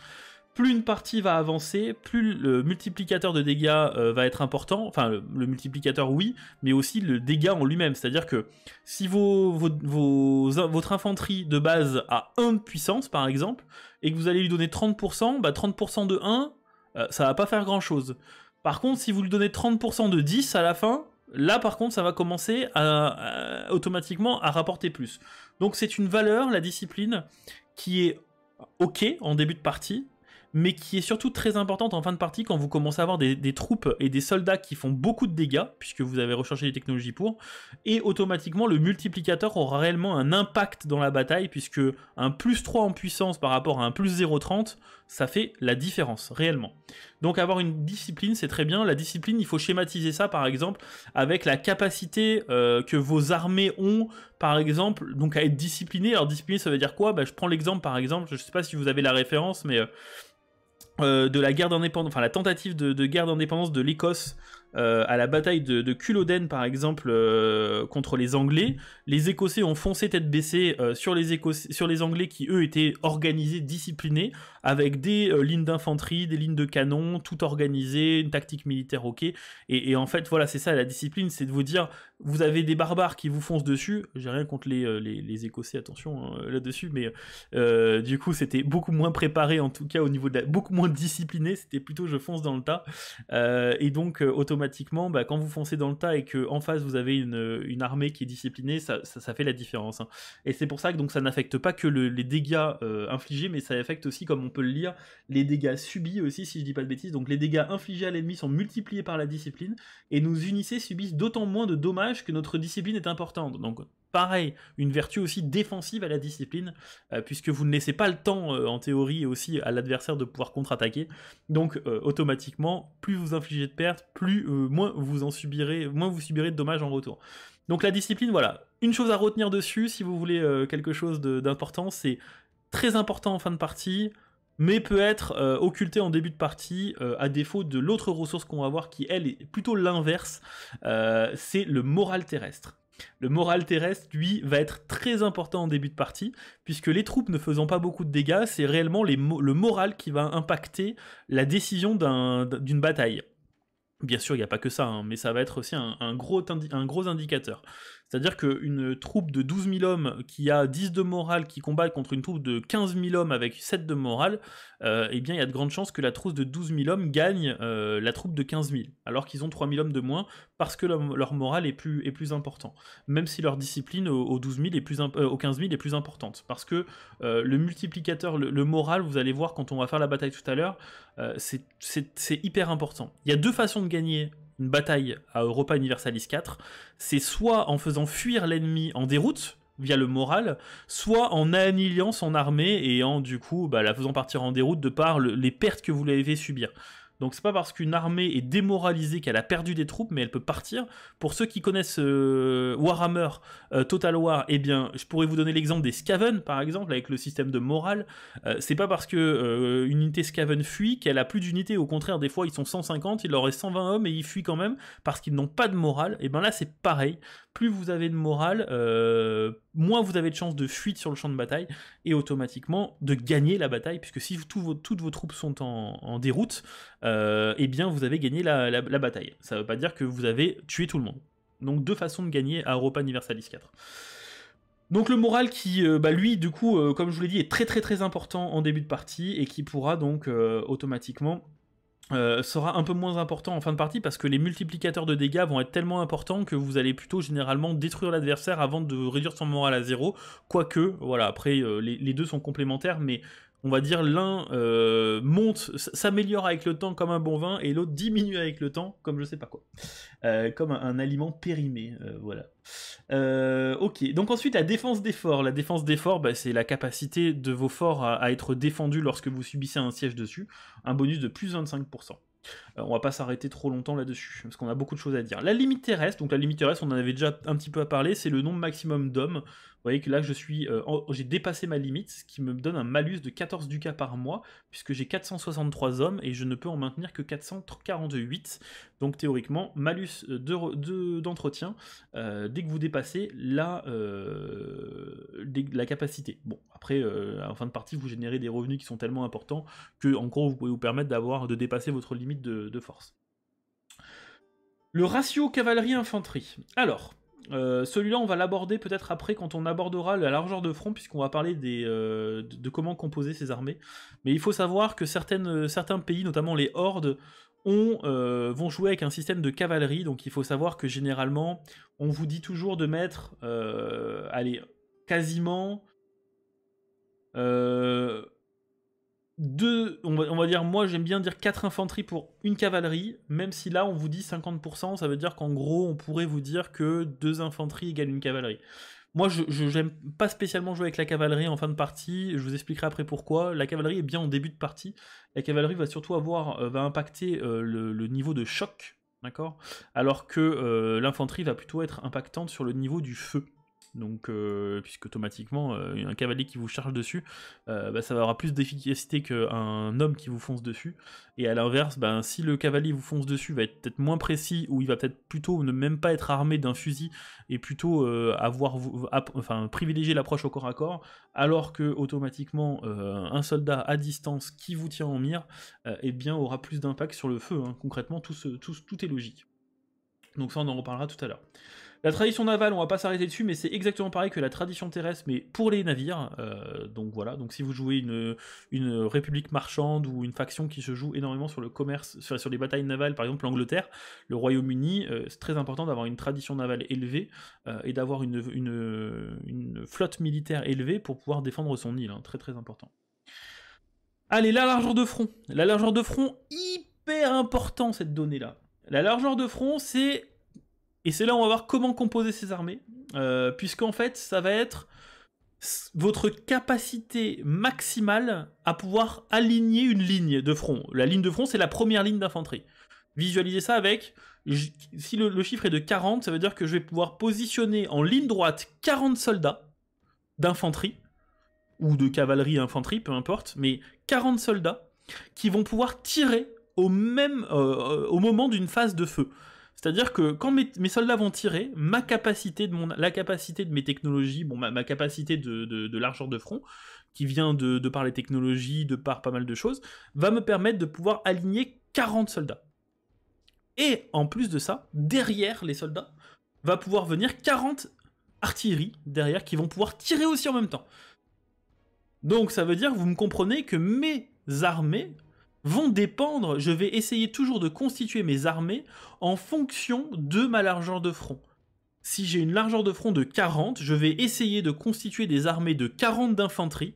Speaker 1: Plus une partie va avancer, plus le multiplicateur de dégâts euh, va être important, enfin le, multiplicateur oui, mais aussi le dégât en lui-même, c'est-à-dire que si vos, votre infanterie de base a 1 de puissance par exemple, et que vous allez lui donner 30%, 30% bah, de 1, ça euh, ça va pas faire grand chose. Par contre, si vous lui donnez 30% de 10 à la fin, là par contre, ça va commencer euh, automatiquement à rapporter plus. Donc c'est une valeur, la discipline, qui est ok en début de partie, mais qui est surtout très importante en fin de partie quand vous commencez à avoir des, troupes et des soldats qui font beaucoup de dégâts, puisque vous avez recherché les technologies pour, et automatiquement le multiplicateur aura réellement un impact dans la bataille, puisque un plus 3 en puissance par rapport à un plus 0,30, ça fait la différence, réellement. Donc avoir une discipline, c'est très bien. La discipline, il faut schématiser ça, par exemple, avec la capacité euh, que vos armées ont, par exemple, donc à être disciplinées. Alors discipliné, ça veut dire quoi bah, Je prends l'exemple, par exemple, je ne sais pas si vous avez la référence, mais... Euh, euh, de la guerre d'indépendance, enfin la tentative de, guerre d'indépendance de l'Écosse euh, à la bataille de, de Culloden par exemple euh, contre les Anglais, les Écossais ont foncé tête baissée euh, sur, les Écossais, sur les Anglais qui eux étaient organisés, disciplinés, avec des lignes d'infanterie, des lignes de canon, tout organisé, une tactique militaire ok. Et, en fait voilà c'est ça la discipline, c'est de vous dire vous avez des barbares qui vous foncent dessus, j'ai rien contre les, les, Écossais attention hein, là-dessus, mais du coup c'était beaucoup moins préparé en tout cas au niveau de la... beaucoup moins discipliné, c'était plutôt je fonce dans le tas. et donc automatiquement automatiquement, bah, quand vous foncez dans le tas et que en face vous avez une, euh, armée qui est disciplinée, ça, ça, fait la différence. Hein. Et c'est pour ça que donc ça n'affecte pas que les dégâts euh, infligés, mais ça affecte aussi, comme on peut le lire, les dégâts subis aussi, si je dis pas de bêtises. Donc les dégâts infligés à l'ennemi sont multipliés par la discipline et nos unissés subissent d'autant moins de dommages que notre discipline est importante. Donc pareil, une vertu aussi défensive à la discipline, euh, puisque vous ne laissez pas le temps, euh, en théorie, aussi à l'adversaire de pouvoir contre-attaquer. Donc, euh, automatiquement, plus vous infligez de pertes, plus, moins vous en subirez, moins vous subirez de dommages en retour. Donc, la discipline, voilà. Une chose à retenir dessus, si vous voulez quelque chose d'important, c'est très important en fin de partie, mais peut être occulté en début de partie à défaut de l'autre ressource qu'on va avoir, qui elle est plutôt l'inverse, c'est le moral terrestre. Le moral terrestre, lui, va être très important en début de partie, puisque les troupes ne faisant pas beaucoup de dégâts, c'est réellement le moral qui va impacter la décision d'une bataille. Bien sûr, il n'y a pas que ça, hein, mais ça va être aussi un gros indicateur. C'est-à-dire qu'une troupe de 12 000 hommes qui a 10 de morale, qui combat contre une troupe de 15 000 hommes avec 7 de morale, euh, eh bien, il y a de grandes chances que la trousse de 12 000 hommes gagne euh, la troupe de 15 000, alors qu'ils ont 3 000 hommes de moins, parce que leur, leur morale est plus, est plus important. Même si leur discipline aux, au 12 000 est plus aux 15 000 est plus importante. Parce que euh, le multiplicateur, le, le, moral, vous allez voir quand on va faire la bataille tout à l'heure, c'est hyper important. Il y a deux façons de gagner bataille à Europa Universalis 4, c'est soit en faisant fuir l'ennemi en déroute, via le moral, soit en annihilant son armée et en du coup bah, la faisant partir en déroute de par les pertes que vous l'avez subies. subir. Donc c'est pas parce qu'une armée est démoralisée qu'elle a perdu des troupes, mais elle peut partir. Pour ceux qui connaissent euh, Warhammer, euh, Total War, eh bien, je pourrais vous donner l'exemple des Skaven, par exemple, avec le système de morale. Euh, c'est pas parce que une unité Skaven fuit qu'elle a plus d'unité. Au contraire, des fois, ils sont 150, il leur reste 120 hommes et ils fuient quand même parce qu'ils n'ont pas de morale. Et eh ben là, c'est pareil. Plus vous avez de morale, moins vous avez de chances de fuite sur le champ de bataille et automatiquement de gagner la bataille, puisque si toutes vos troupes sont en, déroute, euh, eh bien vous avez gagné la, bataille. Ça ne veut pas dire que vous avez tué tout le monde. Donc deux façons de gagner à Europa Universalis 4. Donc le moral qui, euh, bah, lui, du coup, euh, comme je vous l'ai dit, est très très très important en début de partie et qui pourra donc automatiquement euh, sera un peu moins important en fin de partie parce que les multiplicateurs de dégâts vont être tellement importants que vous allez plutôt généralement détruire l'adversaire avant de réduire son moral à zéro. Quoique, voilà, après euh, les, deux sont complémentaires, mais on va dire l'un euh, monte, s'améliore avec le temps comme un bon vin, et l'autre diminue avec le temps comme je sais pas quoi, euh, comme un, aliment périmé, euh, voilà. ok, donc ensuite la défense des forts. La défense des forts, bah, c'est la capacité de vos forts à, être défendus lorsque vous subissez un siège dessus, un bonus de plus 25%. on va pas s'arrêter trop longtemps là-dessus, parce qu'on a beaucoup de choses à dire. La limite terrestre, donc la limite terrestre, on en avait déjà un petit peu à parler, c'est le nombre maximum d'hommes vous voyez que là, je suis, euh, j'ai dépassé ma limite, ce qui me donne un malus de 14 ducats par mois, puisque j'ai 463 hommes et je ne peux en maintenir que 448. Donc théoriquement, malus euh, d'entretien euh, dès que vous dépassez la, la capacité. Bon, après, en fin de partie, vous générez des revenus qui sont tellement importants que, en gros, vous pouvez vous permettre d'avoir de dépasser votre limite de force. Le ratio cavalerie-infanterie. Alors, euh, celui-là, on va l'aborder peut-être après quand on abordera la largeur de front, puisqu'on va parler euh, de comment composer ces armées. Mais il faut savoir que euh, certains pays, notamment les hordes, vont jouer avec un système de cavalerie. Donc il faut savoir que généralement, on vous dit toujours de mettre, allez, quasiment deux, on va, dire, moi j'aime bien dire quatre infanteries pour une cavalerie, même si là on vous dit 50%, ça veut dire qu'en gros on pourrait vous dire que deux infanteries égale une cavalerie. Moi, je n'aime pas spécialement jouer avec la cavalerie en fin de partie. Je vous expliquerai après pourquoi. La cavalerie est bien en début de partie. La cavalerie va surtout avoir, euh, va impacter euh, le, niveau de choc, d'accord Alors que euh, l'infanterie va plutôt être impactante sur le niveau du feu. Donc, euh, puisque automatiquement, euh, un cavalier qui vous charge dessus, euh, bah, ça va avoir plus d'efficacité qu'un homme qui vous fonce dessus. Et à l'inverse, ben si le cavalier vous fonce dessus, va être peut-être moins précis, ou il va peut-être plutôt ne même pas être armé d'un fusil, et plutôt avoir, enfin, privilégier l'approche au corps à corps, alors que automatiquement, un soldat à distance qui vous tient en mire, eh bien, aura plus d'impact sur le feu. Hein. Concrètement, tout, tout est logique. Donc ça, on en reparlera tout à l'heure. La tradition navale, on va pas s'arrêter dessus, mais c'est exactement pareil que la tradition terrestre, mais pour les navires. Euh, donc voilà, donc si vous jouez une, une, république marchande ou une faction qui se joue énormément sur le commerce, sur, les batailles navales, par exemple l'Angleterre, le Royaume-Uni, euh, c'est très important d'avoir une tradition navale élevée euh, et d'avoir une, une, flotte militaire élevée pour pouvoir défendre son île. Hein. très très important.
Speaker 2: Allez, la largeur de front. La largeur de front,
Speaker 1: hyper important cette donnée-là. La largeur de front, c'est et c'est là où on va voir comment composer ces armées, euh, puisqu'en fait, ça va être votre capacité maximale à pouvoir aligner une ligne de front. La ligne de front, c'est la première ligne d'infanterie. Visualisez ça avec, si le, chiffre est de 40, ça veut dire que je vais pouvoir positionner en ligne droite 40 soldats d'infanterie, ou de cavalerie infanterie, peu importe, mais 40 soldats qui vont pouvoir tirer au même, euh, euh, au moment d'une phase de feu. C'est-à-dire que quand mes, soldats vont tirer, ma capacité de mon, la capacité de mes technologies, bon, ma, capacité de, de, largeur de front, qui vient de, de, par les technologies, de par pas mal de choses, va me permettre de pouvoir aligner 40 soldats. Et en plus de ça, derrière les soldats, va pouvoir venir 40 artilleries derrière qui vont pouvoir tirer aussi en même temps. Donc ça veut dire, vous me comprenez, que mes armées vont dépendre, je vais essayer toujours de constituer mes armées en fonction de ma largeur de front. Si j'ai une largeur de front de 40, je vais essayer de constituer des armées de 40 d'infanterie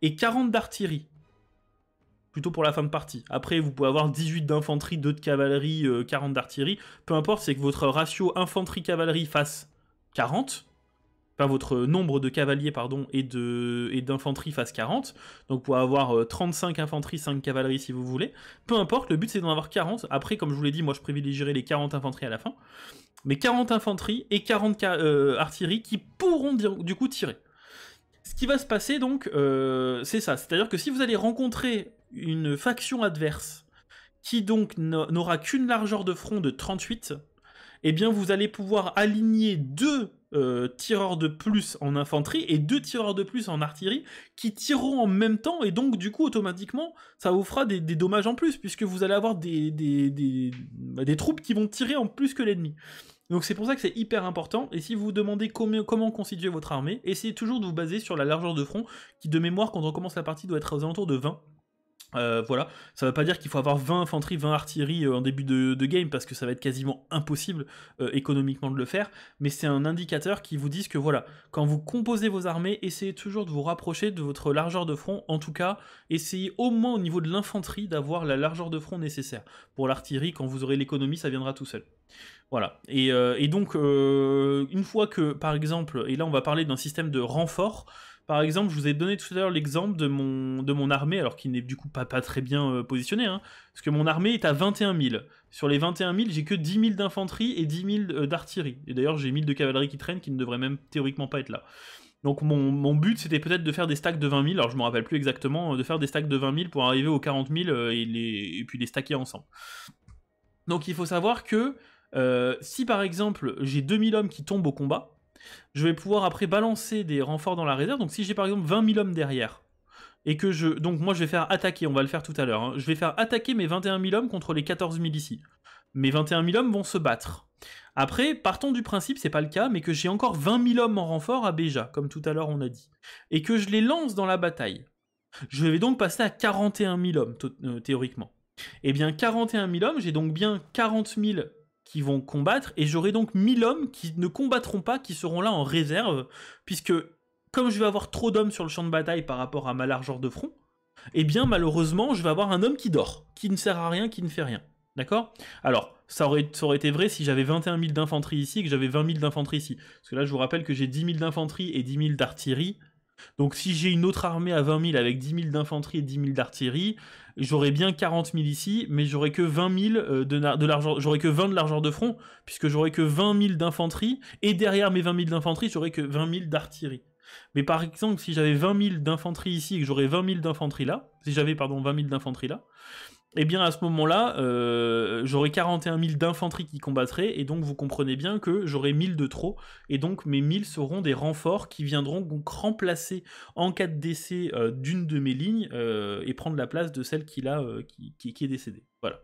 Speaker 1: et 40 d'artillerie. Plutôt pour la fin de partie. Après, vous pouvez avoir 18 d'infanterie, 2 de cavalerie, 40 euh, d'artillerie. Peu importe, c'est que votre ratio infanterie-cavalerie fasse 40 enfin votre nombre de cavaliers pardon et de et d'infanterie fasse 40. Donc pour avoir 35 euh, infanterie, 5 cavalerie si vous voulez. Peu importe, le but c'est d'en avoir 40. Après comme je vous l'ai dit, moi je privilégierai les 40 infanterie à la fin. Mais 40 infanterie et 40 euh, artillerie qui pourront du coup tirer. Ce qui va se passer donc, euh, c'est ça. C'est-à-dire que si vous allez rencontrer une faction adverse qui donc n'aura qu'une largeur de front de 38, et eh bien vous allez pouvoir aligner deux euh, tireurs de plus en infanterie et deux tireurs de plus en artillerie qui tireront en même temps et donc du coup automatiquement ça vous fera des, dommages en plus puisque vous allez avoir des, bah, des, troupes qui vont tirer en plus que l'ennemi. Donc c'est pour ça que c'est hyper important, et si vous vous demandez comment, comment constituer votre armée, essayez toujours de vous baser sur la largeur de front, qui de mémoire quand on recommence la partie doit être aux alentours de 20, euh, voilà, ça veut pas dire qu'il faut avoir 20 infanterie, 20 artillerie euh, en début de, game parce que ça va être quasiment impossible euh, économiquement de le faire, mais c'est un indicateur qui vous dit que voilà, quand vous composez vos armées, essayez toujours de vous rapprocher de votre largeur de front, en tout cas, essayez au moins au niveau de l'infanterie d'avoir la largeur de front nécessaire. Pour l'artillerie, quand vous aurez l'économie, ça viendra tout seul. Voilà. Et, et donc, une fois que, par exemple, et là on va parler d'un système de renfort, par exemple, je vous ai donné tout à l'heure l'exemple de mon, de mon armée, alors qu'il n'est du coup pas, pas très bien euh, positionné, hein, parce que mon armée est à 21 000. Sur les 21 000, j'ai que 10 000 d'infanterie et 10 000 euh, d'artillerie. Et d'ailleurs, j'ai 1000 de cavalerie qui traîne, qui ne devraient même théoriquement pas être là. Donc mon, but, c'était peut-être de faire des stacks de 20 000, alors je me rappelle plus exactement, euh, de faire des stacks de 20 000 pour arriver aux 40 000 et, puis les stacker ensemble. Donc il faut savoir que si par exemple j'ai 2000 hommes qui tombent au combat, je vais pouvoir après balancer des renforts dans la réserve. Donc si j'ai par exemple 20 000 hommes derrière, et que je... Donc moi je vais faire attaquer, on va le faire tout à l'heure, hein. je vais faire attaquer mes 21 000 hommes contre les 14 000 ici. Mes 21 000 hommes vont se battre. Après, partons du principe, c'est pas le cas, mais que j'ai encore 20 000 hommes en renfort à Béja, comme tout à l'heure on a dit, et que je les lance dans la bataille. Je vais donc passer à 41 000 hommes, euh, théoriquement. Eh bien, 41 000 hommes, j'ai donc bien 40 000 qui vont combattre, et j'aurai donc 1000 hommes qui ne combattront pas, qui seront là en réserve, puisque comme je vais avoir trop d'hommes sur le champ de bataille par rapport à ma largeur de front, eh bien malheureusement je vais avoir un homme qui dort, qui ne sert à rien, qui ne fait rien. D'accord Alors, ça aurait, ça aurait, été vrai si j'avais 21 000 d'infanterie ici que j'avais 20 000 d'infanterie ici. Parce que là, je vous rappelle que j'ai 10 000 d'infanterie et 10 000 d'artillerie donc si j'ai une autre armée à 20 000 avec 10 000 d'infanterie et 10 000 d'artillerie, j'aurais bien 40 000 ici, mais j'aurais que 20 000 euh, de, de j'aurais que 20 de l'argent de front, puisque j'aurais que 20 000 d'infanterie, et derrière mes 20 000 d'infanterie, j'aurais que 20 000 d'artillerie. Mais par exemple, si j'avais 20 000 d'infanterie ici et que j'aurais 20 000 d'infanterie là, si j'avais, pardon, 20 000 d'infanterie là, et eh bien à ce moment-là, euh, j'aurai 41 000 d'infanterie qui combattraient, et donc vous comprenez bien que j'aurai 1000 de trop, et donc mes 1000 seront des renforts qui viendront donc remplacer en cas de décès euh, d'une de mes lignes euh, et prendre la place de celle qui, qui est décédée. Voilà.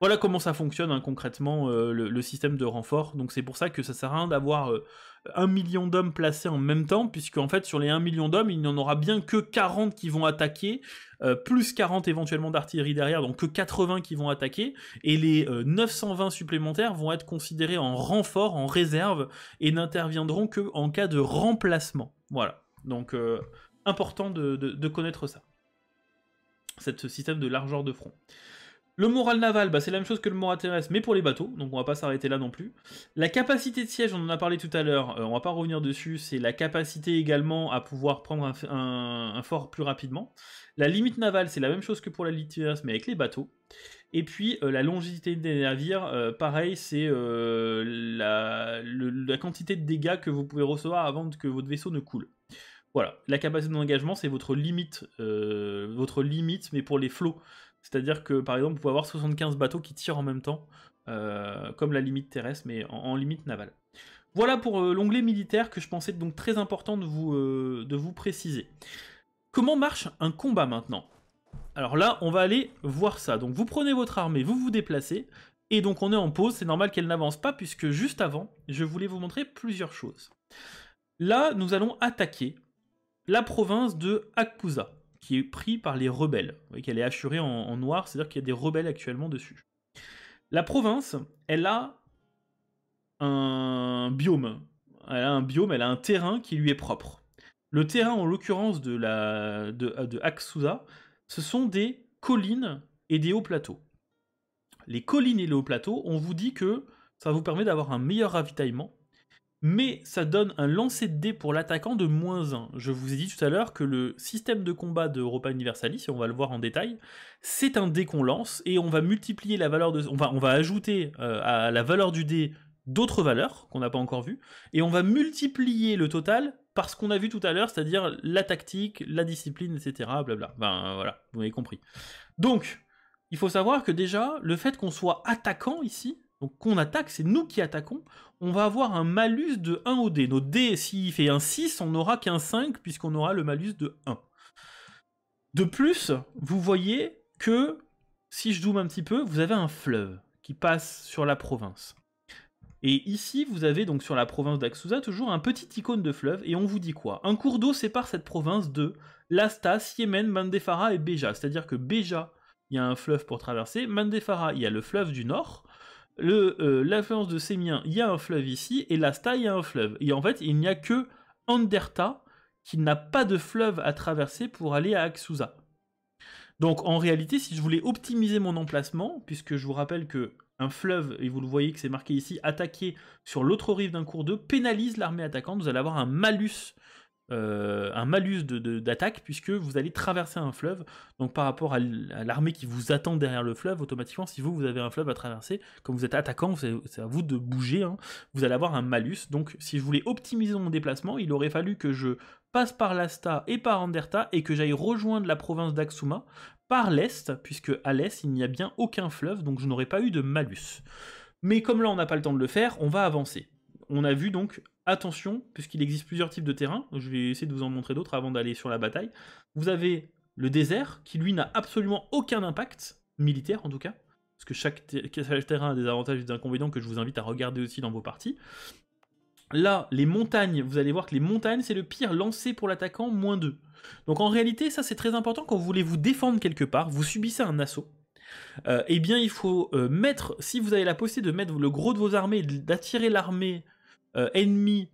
Speaker 1: Voilà comment ça fonctionne hein, concrètement euh, le, système de renfort. Donc c'est pour ça que ça sert à rien d'avoir 1 euh, un million d'hommes placés en même temps, puisque en fait sur les 1 million d'hommes, il n'y en aura bien que 40 qui vont attaquer, euh, plus 40 éventuellement d'artillerie derrière, donc que 80 qui vont attaquer, et les 920 supplémentaires vont être considérés en renfort, en réserve, et n'interviendront que en cas de remplacement. Voilà. Donc important de, de connaître ça. ce système de largeur de front. Le moral naval, bah, c'est la même chose que le moral terrestre, mais pour les bateaux, donc on va pas s'arrêter là non plus. La capacité de siège, on en a parlé tout à l'heure, on euh, on va pas revenir dessus, c'est la capacité également à pouvoir prendre un, fort plus rapidement. La limite navale, c'est la même chose que pour la limite terrestre, mais avec les bateaux. Et puis euh, la longévité des navires, euh, pareil, c'est la, quantité de dégâts que vous pouvez recevoir avant que votre vaisseau ne coule. Voilà, la capacité d'engagement, c'est votre limite, votre limite, mais pour les flots. C'est-à-dire que, par exemple, vous pouvez avoir 75 bateaux qui tirent en même temps, euh, comme la limite terrestre, mais en, limite navale. Voilà pour euh, l'onglet militaire que je pensais donc très important de vous, euh, de vous préciser. Comment marche un combat maintenant Alors là, on va aller voir ça. Donc vous prenez votre armée, vous vous déplacez, et donc on est en pause, c'est normal qu'elle n'avance pas, puisque juste avant, je voulais vous montrer plusieurs choses. Là, nous allons attaquer la province de Akusa qui est pris par les rebelles. Vous voyez qu'elle est assurée en, noir, c'est-à-dire qu'il y a des rebelles actuellement dessus. La province, elle a un biome. Elle a un biome, elle a un terrain qui lui est propre. Le terrain, en l'occurrence, de, la, de, euh, ce sont des collines et des hauts plateaux. Les collines et les hauts plateaux, on vous dit que ça vous permet d'avoir un meilleur ravitaillement mais ça donne un lancer de dé pour l'attaquant de moins 1. Je vous ai dit tout à l'heure que le système de combat de Europa Universalis, et on va le voir en détail, c'est un dé qu'on lance et on va multiplier la valeur de. On va, on va ajouter euh, à la valeur du dé d'autres valeurs qu'on n'a pas encore vues, et on va multiplier le total par ce qu'on a vu tout à l'heure, c'est-à-dire la tactique, la discipline, etc. blablabla. Ben voilà, vous avez compris. Donc, il faut savoir que déjà, le fait qu'on soit attaquant ici, donc qu'on attaque, c'est nous qui attaquons, on va avoir un malus de 1 au dé. Nos dés, s'il fait un 6, on n'aura qu'un 5 puisqu'on aura le malus de 1. De plus, vous voyez que, si je zoome un petit peu, vous avez un fleuve qui passe sur la province. Et ici, vous avez donc sur la province d'Aksusa toujours un petit icône de fleuve, et on vous dit quoi Un cours d'eau sépare cette province de Lastas, Siemen, Mandefara et Beja. C'est-à-dire que Beja, il y a un fleuve pour traverser, Mandefara, il y a le fleuve du nord, l'influence euh, de Sémien, il y a un fleuve ici, et l'Asta, il y a un fleuve. Et en fait, il n'y a que Anderta qui n'a pas de fleuve à traverser pour aller à Aksusa. Donc en réalité, si je voulais optimiser mon emplacement, puisque je vous rappelle que un fleuve, et vous le voyez que c'est marqué ici, attaqué sur l'autre rive d'un cours d'eau, pénalise l'armée attaquante, vous allez avoir un malus euh, un malus d'attaque puisque vous allez traverser un fleuve. Donc par rapport à l'armée qui vous attend derrière le fleuve, automatiquement, si vous, vous avez un fleuve à traverser, comme vous êtes attaquant, c'est à vous de bouger, hein. vous allez avoir un malus. Donc si je voulais optimiser mon déplacement, il aurait fallu que je passe par l'Asta et par Anderta et que j'aille rejoindre la province d'Aksuma par l'Est, puisque à l'Est, il n'y a bien aucun fleuve, donc je n'aurais pas eu de malus. Mais comme là, on n'a pas le temps de le faire, on va avancer. On a vu donc attention, puisqu'il existe plusieurs types de terrains, je vais essayer de vous en montrer d'autres avant d'aller sur la bataille. Vous avez le désert, qui lui n'a absolument aucun impact, militaire en tout cas, parce que chaque, terrain a des avantages et des inconvénients que je vous invite à regarder aussi dans vos parties. Là, les montagnes, vous allez voir que les montagnes, c'est le pire lancé pour l'attaquant, moins 2. Donc en réalité, ça c'est très important quand vous voulez vous défendre quelque part, vous subissez un assaut. et euh, eh bien, il faut euh, mettre, si vous avez la possibilité de mettre le gros de vos armées, d'attirer l'armée euh, ennemi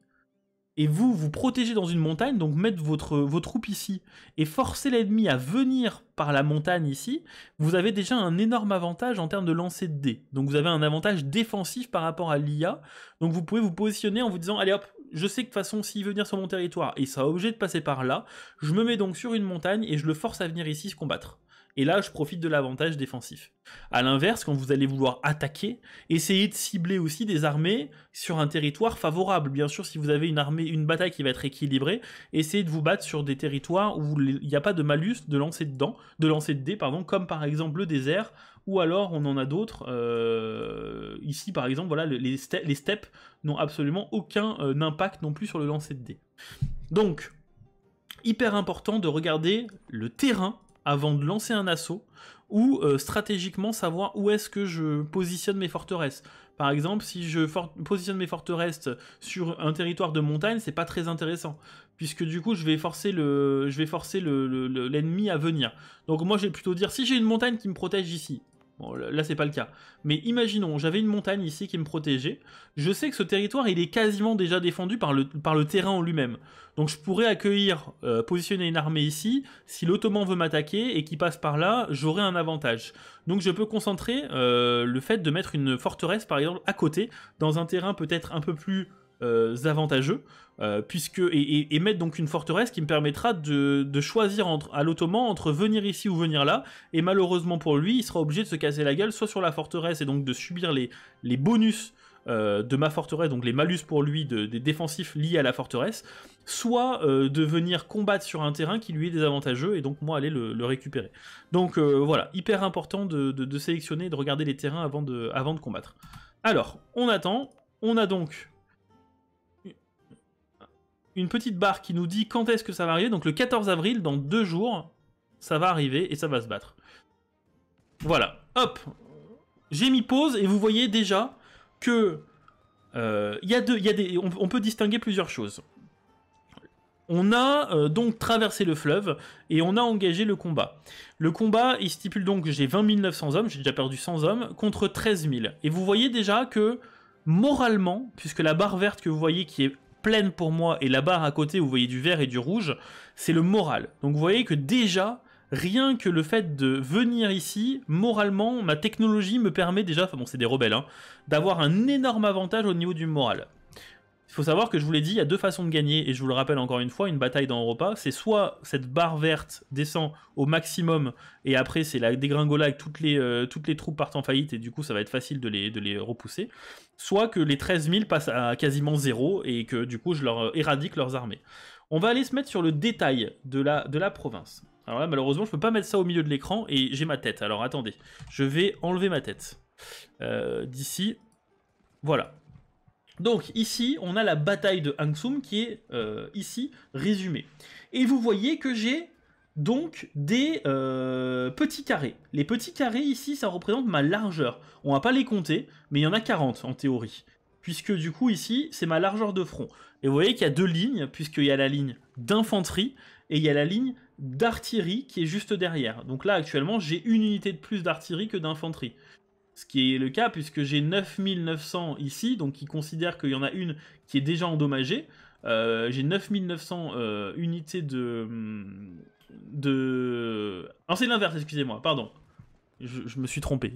Speaker 1: et vous vous protégez dans une montagne, donc mettre votre, vos troupes ici et forcer l'ennemi à venir par la montagne ici, vous avez déjà un énorme avantage en termes de lancer de dés. Donc vous avez un avantage défensif par rapport à l'IA. Donc vous pouvez vous positionner en vous disant, allez hop, je sais que de toute façon, s'il veut venir sur mon territoire, il sera obligé de passer par là. Je me mets donc sur une montagne et je le force à venir ici se combattre. Et là, je profite de l'avantage défensif. À l'inverse, quand vous allez vouloir attaquer, essayez de cibler aussi des armées sur un territoire favorable. Bien sûr, si vous avez une armée, une bataille qui va être équilibrée, essayez de vous battre sur des territoires où il n'y a pas de malus de lancer dedans, de lancer de dés, comme par exemple le désert, ou alors on en a d'autres. Euh, ici, par exemple, voilà, les, steppes n'ont absolument aucun euh, impact non plus sur le lancer de dés. Donc, hyper important de regarder le terrain avant de lancer un assaut ou euh, stratégiquement savoir où est-ce que je positionne mes forteresses. Par exemple, si je positionne mes forteresses sur un territoire de montagne, c'est pas très intéressant puisque du coup je vais forcer le je vais forcer l'ennemi à venir. Donc moi je vais plutôt dire si j'ai une montagne qui me protège ici, Bon, là, c'est pas le cas. Mais imaginons, j'avais une montagne ici qui me protégeait. Je sais que ce territoire, il est quasiment déjà défendu par le, par le terrain en lui-même. Donc je pourrais accueillir, euh, positionner une armée ici. Si l'Ottoman veut m'attaquer et qu'il passe par là, j'aurai un avantage. Donc je peux concentrer euh, le fait de mettre une forteresse, par exemple, à côté, dans un terrain peut-être un peu plus euh, avantageux. Euh, puisque et, mettre donc une forteresse qui me permettra de, choisir entre, à l'ottoman entre venir ici ou venir là et malheureusement pour lui il sera obligé de se casser la gueule soit sur la forteresse et donc de subir les, les bonus euh, de ma forteresse, donc les malus pour lui des défensifs liés à la forteresse, soit de venir combattre sur un terrain qui lui est désavantageux et donc moi aller le, récupérer. Donc voilà, hyper important de, sélectionner et de regarder les terrains avant de, avant de combattre. Alors, on attend, on a donc une petite barre qui nous dit quand est-ce que ça va arriver. Donc le 14 avril, dans deux jours, ça va arriver et ça va se battre. Voilà, hop, j'ai mis pause et vous voyez déjà que euh, il y a deux, y a des, on, peut distinguer plusieurs choses. On a euh, donc traversé le fleuve et on a engagé le combat. Le combat, il stipule donc que j'ai 20 900 hommes, j'ai déjà perdu 100 hommes, contre 13 000. Et vous voyez déjà que, moralement, puisque la barre verte que vous voyez qui est pleine pour moi et la barre à côté où vous voyez du vert et du rouge, c'est le moral. Donc vous voyez que déjà, rien que le fait de venir ici, moralement, ma technologie me permet déjà, enfin bon c'est des rebelles, hein, d'avoir un énorme avantage au niveau du moral. Il faut savoir que je vous l'ai dit, il y a deux façons de gagner, et je vous le rappelle encore une fois, une bataille dans Europa, c'est soit cette barre verte descend au maximum, et après c'est la dégringolade, toutes les, euh, toutes les troupes partent en faillite, et du coup ça va être facile de les, de les repousser, soit que les 13 000 passent à quasiment zéro, et que du coup je leur euh, éradique leurs armées. On va aller se mettre sur le détail de la, de la province. Alors là, malheureusement, je peux pas mettre ça au milieu de l'écran, et j'ai ma tête, alors attendez, je vais enlever ma tête. Euh, d'ici, voilà. Donc ici, on a la bataille de Hansum qui est euh, ici résumée. Et vous voyez que j'ai donc des euh, petits carrés. Les petits carrés ici, ça représente ma largeur. On va pas les compter, mais il y en a 40 en théorie. Puisque du coup ici, c'est ma largeur de front. Et vous voyez qu'il y a deux lignes, puisqu'il y a la ligne d'infanterie et il y a la ligne d'artillerie qui est juste derrière. Donc là actuellement, j'ai une unité de plus d'artillerie que d'infanterie. Ce qui est le cas puisque j'ai 9900 ici, donc ils considère qu'il y en a une qui est déjà endommagée. Euh, j'ai 9900 euh, unités de... Hum, de... Ah c'est l'inverse, excusez-moi, pardon. Je, me suis trompé.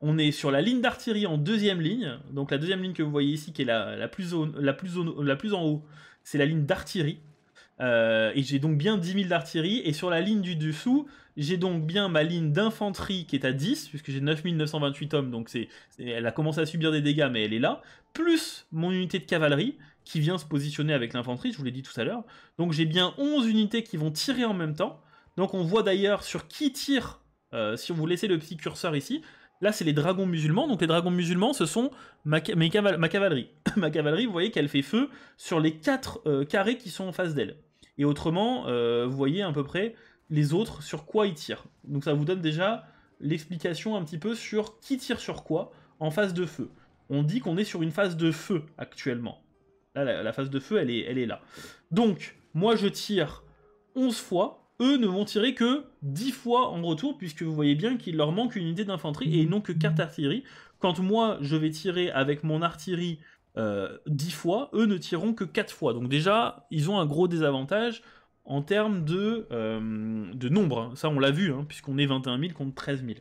Speaker 1: On est sur la ligne d'artillerie en deuxième ligne. Donc la deuxième ligne que vous voyez ici, qui est la, plus, la, plus, la plus en haut, c'est la ligne d'artillerie. Euh, et j'ai donc bien 10 000 d'artillerie. Et sur la ligne du dessous, j'ai donc bien ma ligne d'infanterie qui est à 10, puisque j'ai 9928 hommes, donc c'est, elle a commencé à subir des dégâts, mais elle est là, plus mon unité de cavalerie, qui vient se positionner avec l'infanterie, je vous l'ai dit tout à l'heure. Donc j'ai bien 11 unités qui vont tirer en même temps. Donc on voit d'ailleurs sur qui tire, euh, si si vous laissez le petit curseur ici, là c'est les dragons musulmans. Donc les dragons musulmans, ce sont ma, ma cavalerie. ma cavalerie, vous voyez qu'elle fait feu sur les 4 euh, carrés qui sont en face d'elle. Et autrement, euh, vous voyez à peu près les autres sur quoi ils tirent. Donc ça vous donne déjà l'explication un petit peu sur qui tire sur quoi en phase de feu. On dit qu'on est sur une phase de feu actuellement. Là, la, phase de feu, elle est, elle est là. Donc, moi, je tire 11 fois. Eux ne vont tirer que 10 fois en retour, puisque vous voyez bien qu'il leur manque une unité d'infanterie et ils n'ont que 4 artilleries. Quand moi, je vais tirer avec mon artillerie euh, 10 fois, eux ne tireront que 4 fois. Donc déjà, ils ont un gros désavantage en termes de, euh, de nombre. Hein. Ça, on l'a vu, hein, puisqu'on est 21 000 contre 13 000.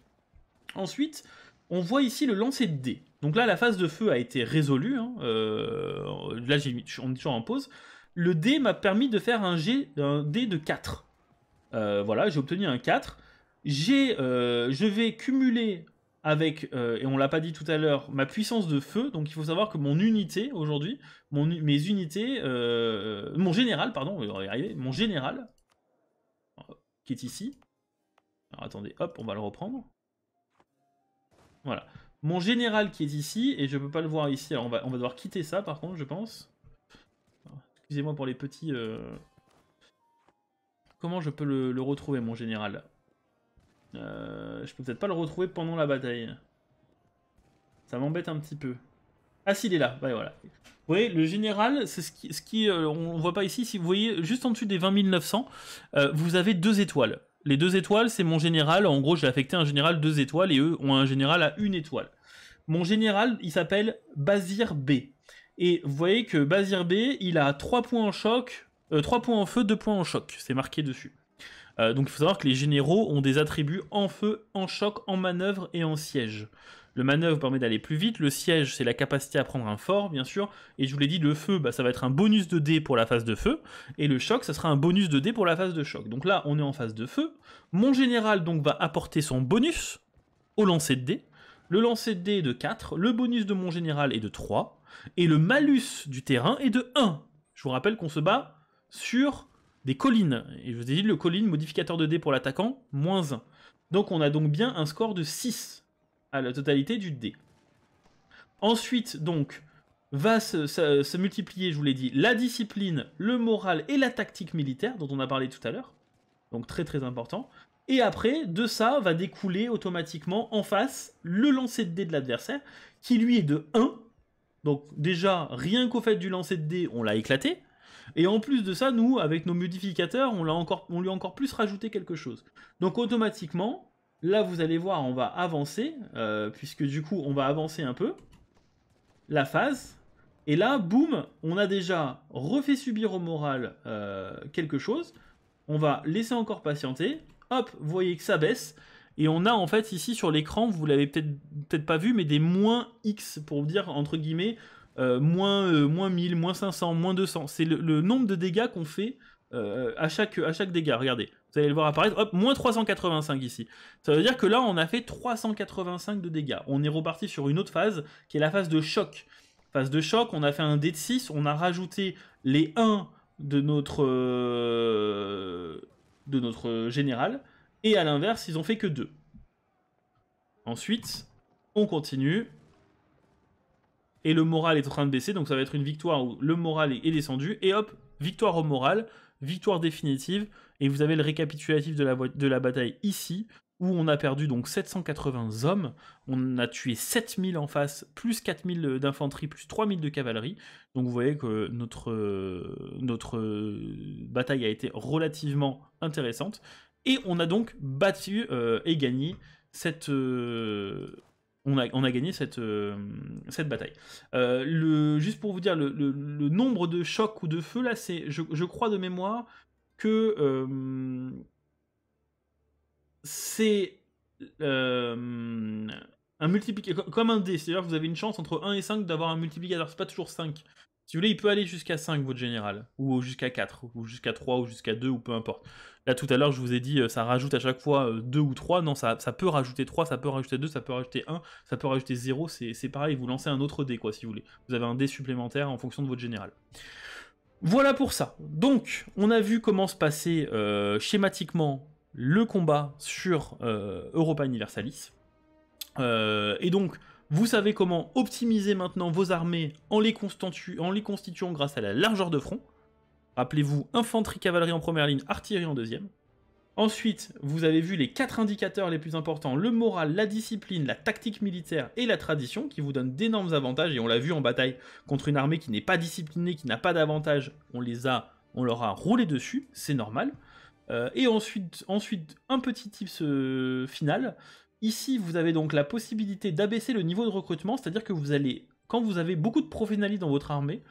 Speaker 1: Ensuite, on voit ici le lancer de dés. Donc là, la phase de feu a été résolue. Hein, euh, là, on est toujours en pause. Le dé m'a permis de faire un, G, dé de 4. Euh, voilà, j'ai obtenu un 4. J'ai, je vais cumuler avec, euh, et on l'a pas dit tout à l'heure, ma puissance de feu. Donc il faut savoir que mon unité aujourd'hui, mon, mes unités, euh, mon général, pardon, on va y arriver, mon général, euh, qui est ici. Alors attendez, hop, on va le reprendre. Voilà. Mon général qui est ici, et je peux pas le voir ici, alors on va, devoir quitter ça par contre, je pense. Excusez-moi pour les petits... Comment je peux le retrouver, mon général euh, je peux peut-être pas le retrouver pendant la bataille. Ça m'embête un petit peu. Ah si, il est là. Bah voilà. Vous voyez, le général, c'est ce qui, ce euh, on voit pas ici. Si vous voyez, juste en dessus des 20 900, euh, vous avez deux étoiles. Les deux étoiles, c'est mon général. En gros, j'ai affecté un général deux étoiles et eux ont un général à une étoile. Mon général, il s'appelle Bazir B. Et vous voyez que Bazir B, il a trois points en choc, euh, trois points en feu, deux points en choc. C'est marqué dessus. Euh, donc il faut savoir que les généraux ont des attributs en feu, en choc, en manœuvre et en siège. Le manœuvre permet d'aller plus vite, le siège c'est la capacité à prendre un fort bien sûr, et je vous l'ai dit, le feu bah, ça va être un bonus de dé pour la phase de feu, et le choc ça sera un bonus de dé pour la phase de choc. Donc là on est en phase de feu, mon général donc va apporter son bonus au lancer de dé. le lancer de dé est de 4, le bonus de mon général est de 3, et le malus du terrain est de 1. Je vous rappelle qu'on se bat sur des collines. Et je vous ai dit, le colline, modificateur de dés pour l'attaquant, moins 1. Donc on a donc bien un score de 6 à la totalité du dé. Ensuite, donc, va se, multiplier, je vous l'ai dit, la discipline, le moral et la tactique militaire, dont on a parlé tout à l'heure. Donc très très important. Et après, de ça va découler automatiquement en face le lancer de dé de l'adversaire, qui lui est de 1. Donc déjà, rien qu'au fait du lancer de dé on l'a éclaté. Et en plus de ça, nous, avec nos modificateurs, on, l'a encore, on lui a encore plus rajouté quelque chose. Donc automatiquement, là vous allez voir, on va avancer, euh, puisque du coup on va avancer un peu la phase. Et là, boum, on a déjà refait subir au moral euh, quelque chose. On va laisser encore patienter. Hop, vous voyez que ça baisse. Et on a en fait ici sur l'écran, vous l'avez peut-être peut pas vu, mais des moins X pour dire entre guillemets euh, moins, 1000, euh, moins 500, moins 200. C'est le, nombre de dégâts qu'on fait euh, à, chaque, à chaque dégât. Regardez, vous allez le voir apparaître. Hop, moins 385 ici. Ça veut dire que là, on a fait 385 de dégâts. On est reparti sur une autre phase, qui est la phase de choc. Phase de choc, on a fait un D de 6, on a rajouté les 1 de notre, de notre général, et à l'inverse, ils ont fait que 2. Ensuite, on continue, et le moral est en train de baisser, donc ça va être une victoire où le moral est, descendu, et hop, victoire au moral, victoire définitive, et vous avez le récapitulatif de la, de la bataille ici, où on a perdu donc 780 hommes, on a tué 7000 en face, plus 4000 d'infanterie, plus 3000 de cavalerie, donc vous voyez que notre, notre bataille a été relativement intéressante, et on a donc battu euh, et gagné cette... Euh, on a, gagné cette, euh, cette bataille. Euh, juste pour vous dire, le, nombre de chocs ou de feux, là, c'est, je, crois de mémoire que euh, c'est un multiplicateur, comme un dé, c'est-à-dire que vous avez une chance entre 1 et 5 d'avoir un multiplicateur, c'est pas toujours 5. Si vous voulez, il peut aller jusqu'à 5 votre général, ou jusqu'à 4, ou jusqu'à 3, ou jusqu'à 2, ou peu importe. Là tout à l'heure, je vous ai dit, euh, ça rajoute à chaque fois 2 euh, ou 3, non, ça, peut rajouter 3, ça peut rajouter 2, ça peut rajouter 1, ça peut rajouter 0, c'est pareil, vous lancez un autre dé, quoi, si vous voulez. Vous avez un dé supplémentaire en fonction de votre général. Voilà pour ça. Donc, on a vu comment se passer euh, schématiquement le combat sur Europa Universalis. et donc, vous savez comment optimiser maintenant vos armées en les, constituant grâce à la largeur de front. Rappelez-vous, infanterie, cavalerie en première ligne, artillerie en deuxième. Ensuite, vous avez vu les quatre indicateurs les plus importants, le moral, la discipline, la tactique militaire et la tradition, qui vous donnent d'énormes avantages, et on l'a vu en bataille contre une armée qui n'est pas disciplinée, qui n'a pas d'avantages, on les a, on leur a roulé dessus, c'est normal. Euh, et ensuite, ensuite, un petit tips euh, final, Ici, vous avez donc la possibilité d'abaisser le niveau de recrutement, c'est-à-dire que vous allez, quand vous avez beaucoup de professionnalistes dans votre armée,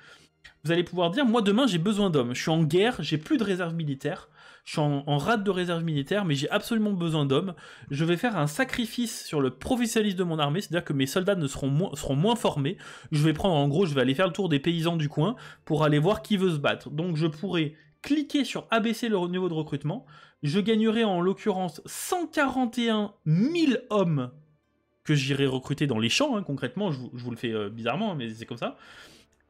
Speaker 1: vous allez pouvoir dire, moi demain j'ai besoin d'hommes, je suis en guerre, j'ai plus de réserve militaire, je suis en, rate de réserve militaire, mais j'ai absolument besoin d'hommes, je vais faire un sacrifice sur le professionnalisme de mon armée, c'est-à-dire que mes soldats ne seront, moins, seront moins formés, je vais prendre, en gros, je vais aller faire le tour des paysans du coin pour aller voir qui veut se battre. Donc je pourrais cliquer sur abaisser le niveau de recrutement, je gagnerai en l'occurrence 141 000 hommes que j'irai recruter dans les champs, hein, concrètement, je vous, le fais euh, bizarrement, hein, mais c'est comme ça.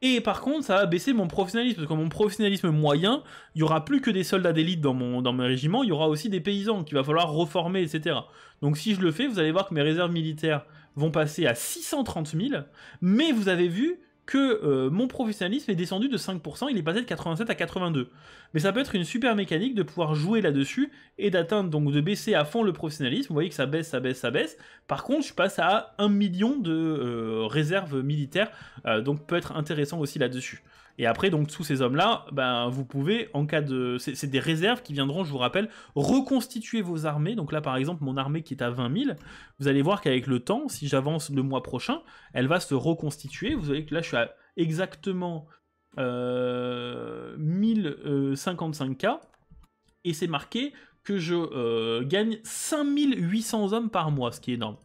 Speaker 1: Et par contre, ça va baisser mon professionnalisme, parce que mon professionnalisme moyen, il y aura plus que des soldats d'élite dans mon, dans mon régiment, il y aura aussi des paysans qu'il va falloir reformer, etc. Donc si je le fais, vous allez voir que mes réserves militaires vont passer à 630 000, mais vous avez vu, que euh, mon professionnalisme est descendu de 5%, il est passé de 87 à 82. Mais ça peut être une super mécanique de pouvoir jouer là-dessus et d'atteindre, donc de baisser à fond le professionnalisme. Vous voyez que ça baisse, ça baisse, ça baisse. Par contre, je passe à 1 million de euh, réserves militaires, euh, donc peut être intéressant aussi là-dessus. Et après, donc, sous ces hommes-là, ben, vous pouvez, en cas de. C'est des réserves qui viendront, je vous rappelle, reconstituer vos armées. Donc là, par exemple, mon armée qui est à 20 000, vous allez voir qu'avec le temps, si j'avance le mois prochain, elle va se reconstituer. Vous voyez que là, je suis à exactement 1055K. Euh, euh, Et c'est marqué que je euh, gagne 5800 hommes par mois, ce qui est énorme.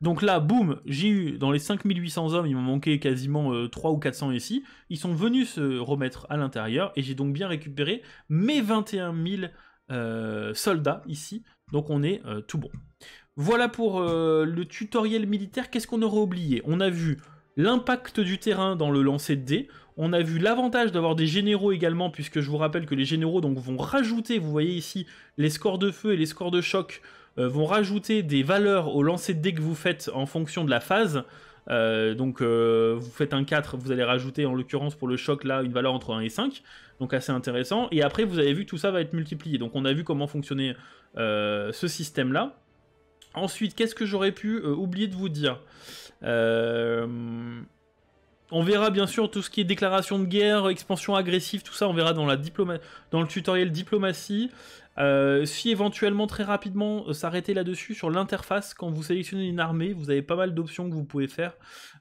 Speaker 1: Donc là, boum, j'ai eu dans les 5800 hommes, il m'en manquait quasiment 3 euh, ou 400 ici. Ils sont venus se remettre à l'intérieur et j'ai donc bien récupéré mes 21 000 euh, soldats ici. Donc on est euh, tout bon. Voilà pour le tutoriel militaire. Qu'est-ce qu'on aurait oublié On a vu l'impact du terrain dans le lancer de dés. On a vu l'avantage d'avoir des généraux également, puisque je vous rappelle que les généraux donc, vont rajouter, vous voyez ici, les scores de feu et les scores de choc euh, vont rajouter des valeurs au lancer de dés que vous faites en fonction de la phase. Euh, donc euh, vous faites un 4, vous allez rajouter en l'occurrence pour le choc là une valeur entre 1 et 5, donc assez intéressant. Et après vous avez vu tout ça va être multiplié, donc on a vu comment fonctionnait ce système là. Ensuite qu'est-ce que j'aurais pu oublier de vous dire on verra bien sûr tout ce qui est déclaration de guerre, expansion agressive, tout ça, on verra dans, le tutoriel diplomatie. Euh, si éventuellement très rapidement euh, s'arrêter là-dessus sur l'interface, quand vous sélectionnez une armée, vous avez pas mal d'options que vous pouvez faire.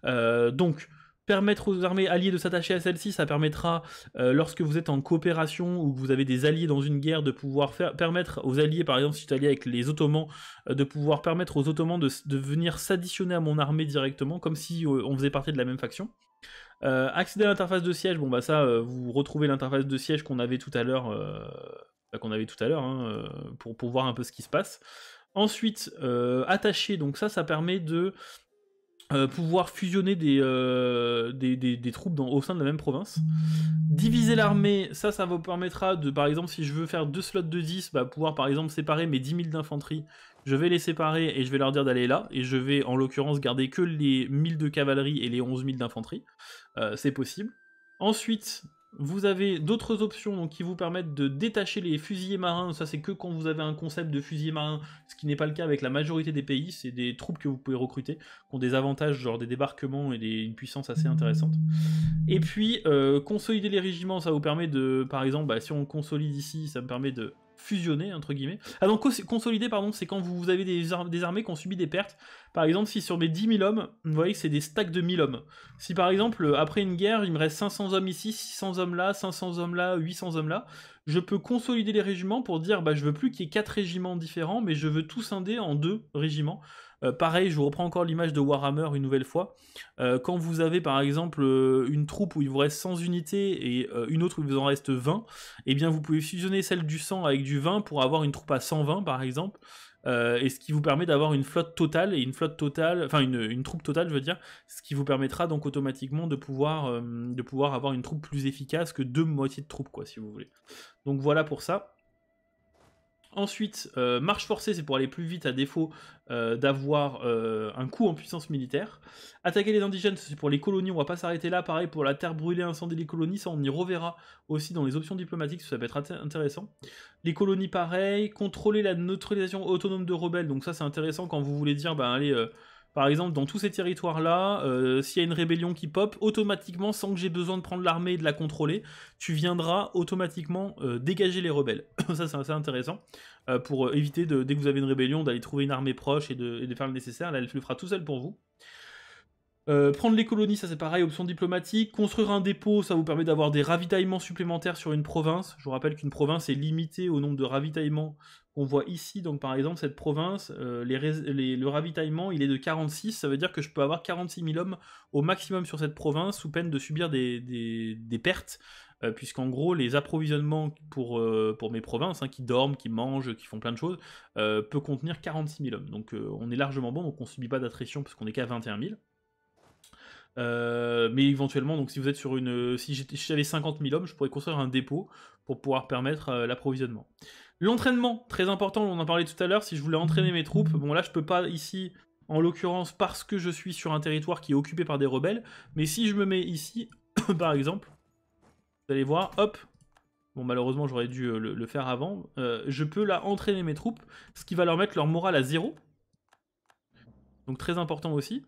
Speaker 1: Euh, donc, permettre aux armées alliées de s'attacher à celle-ci, ça permettra, lorsque vous êtes en coopération ou que vous avez des alliés dans une guerre, de pouvoir permettre aux alliés, par exemple si tu allié avec les Ottomans, de pouvoir permettre aux Ottomans de, venir s'additionner à mon armée directement, comme si on faisait partie de la même faction. Euh, accéder à l'interface de siège, bon bah ça, euh, vous retrouvez l'interface de siège qu'on avait tout à l'heure, euh, bah, qu'on avait tout à l'heure, hein, pour, pour, voir un peu ce qui se passe. Ensuite, attacher, donc ça, ça permet de euh, pouvoir fusionner des, euh, des, troupes au sein de la même province. Diviser l'armée, ça, ça vous permettra de, par exemple, si je veux faire deux slots de 10, bah, pouvoir, par exemple, séparer mes 10 000 d'infanterie. Je vais les séparer et je vais leur dire d'aller là. Et je vais, en l'occurrence, garder que les 1000 de cavalerie et les 11 000 d'infanterie. Euh, c'est possible. Ensuite, vous avez d'autres options qui vous permettent de détacher les fusiliers marins. Ça, c'est que quand vous avez un concept de fusiliers marin, ce qui n'est pas le cas avec la majorité des pays. C'est des troupes que vous pouvez recruter, qui ont des avantages, genre des débarquements et une puissance assez intéressante. Et puis, euh, consolider les régiments, ça vous permet de, par exemple, bah, si on consolide ici, ça me permet de fusionner entre guillemets. Ah donc consolider pardon, c'est quand vous avez des, armées qui ont subi des pertes. Par exemple, si sur mes 10 000 hommes, vous voyez que c'est des stacks de 1000 hommes. Si par exemple après une guerre, il me reste 500 hommes ici, 600 hommes là, 500 hommes là, 800 hommes là, je peux consolider les régiments pour dire bah je veux plus qu'il y ait quatre régiments différents, mais je veux tout scinder en deux régiments euh, pareil, je vous reprends encore l'image de Warhammer une nouvelle fois. Euh, quand vous avez par exemple euh, une troupe où il vous reste 100 unités et une autre où il vous en reste 20, eh bien vous pouvez fusionner celle du 100 avec du 20 pour avoir une troupe à 120 par exemple. et ce qui vous permet d'avoir une flotte totale et une flotte totale, enfin une, troupe totale, je veux dire, ce qui vous permettra donc automatiquement de pouvoir, de pouvoir avoir une troupe plus efficace que deux moitiés de troupe, quoi, si vous voulez. Donc voilà pour ça. Ensuite, euh, marche forcée, c'est pour aller plus vite à défaut euh, d'avoir euh, un coup en puissance militaire. Attaquer les indigènes, c'est pour les colonies, on va pas s'arrêter là. Pareil pour la terre brûlée, incendier les colonies, ça on y reverra aussi dans les options diplomatiques, ça peut être intéressant. Les colonies, pareil. Contrôler la neutralisation autonome de rebelles, donc ça c'est intéressant quand vous voulez dire, ben allez, par exemple, dans tous ces territoires-là, euh, s'il y a une rébellion qui pop, automatiquement, sans que j'ai besoin de prendre l'armée et de la contrôler, tu viendras automatiquement euh, dégager les rebelles. ça, c'est assez intéressant, euh, pour éviter, dès que vous avez une rébellion, d'aller trouver une armée proche et de, faire le nécessaire. Là, elle le fera tout seul pour vous. Euh, prendre les colonies, ça c'est pareil, option diplomatique. Construire un dépôt, ça vous permet d'avoir des ravitaillements supplémentaires sur une province. Je vous rappelle qu'une province est limitée au nombre de ravitaillements qu'on voit ici. Donc par exemple, cette province, euh, le ravitaillement, il est de 46. Ça veut dire que je peux avoir 46 000 hommes au maximum sur cette province, sous peine de subir des, pertes. Euh, puisqu'en gros les approvisionnements pour, mes provinces, hein, qui dorment, qui mangent, qui font plein de choses, peuvent peut contenir 46 000 hommes. Donc on est largement bon, donc on subit pas d'attrition parce qu'on est qu'à 21 000. Euh, mais éventuellement, donc si vous êtes sur une, si j'avais 50 000 hommes, je pourrais construire un dépôt pour pouvoir permettre euh, l'approvisionnement. L'entraînement, très important, on en parlait tout à l'heure. Si je voulais entraîner mes troupes, bon là je peux pas ici, en l'occurrence parce que je suis sur un territoire qui est occupé par des rebelles. Mais si je me mets ici, par exemple, vous allez voir, hop, Bon, malheureusement, j'aurais dû euh, le, faire avant. je peux là entraîner mes troupes, ce qui va leur mettre leur morale à zéro. Donc très important aussi.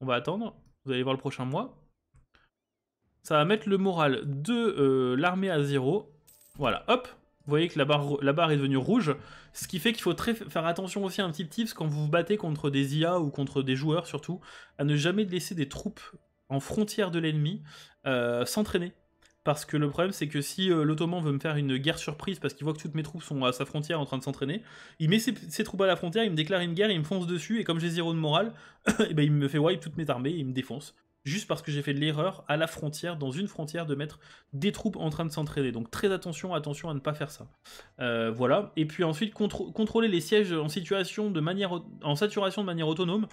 Speaker 1: On va attendre. Vous allez voir le prochain mois. Ça va mettre le moral de euh, l'armée à zéro. Voilà, hop. Vous voyez que la barre, la barre est devenue rouge. Ce qui fait qu'il faut très faire attention aussi à un petit tips quand vous vous battez contre des IA ou contre des joueurs surtout, à ne jamais laisser des troupes en frontière de l'ennemi euh, s'entraîner. Parce que le problème, c'est que si euh, l'Ottoman veut me faire une guerre surprise parce qu'il voit que toutes mes troupes sont à sa frontière en train de s'entraîner, il met ses, troupes à la frontière, il me déclare une guerre, il me fonce dessus, et comme j'ai zéro de morale, et eh ben, il me fait wipe toutes mes armées, et il me défonce juste parce que j'ai fait de l'erreur à la frontière, dans une frontière, de mettre des troupes en train de s'entraîner. Donc très attention, attention à ne pas faire ça. Euh, voilà. Et puis ensuite, contrôler les sièges en situation de manière en saturation de manière autonome.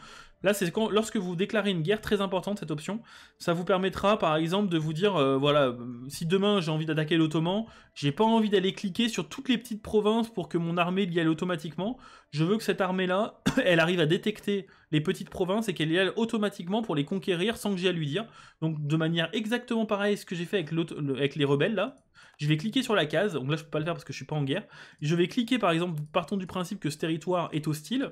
Speaker 1: Là, c'est quand lorsque vous déclarez une guerre très importante, cette option, ça vous permettra, par exemple, de vous dire, euh, voilà, si demain j'ai envie d'attaquer l'Ottoman, j'ai pas envie d'aller cliquer sur toutes les petites provinces pour que mon armée y aille automatiquement. Je veux que cette armée-là, elle arrive à détecter les petites provinces et qu'elle y là automatiquement pour les conquérir sans que j'ai à lui dire. Donc de manière exactement pareille ce que j'ai fait avec, avec les rebelles là, je vais cliquer sur la case, donc là je peux pas le faire parce que je suis pas en guerre, je vais cliquer par exemple, partons du principe que ce territoire est hostile,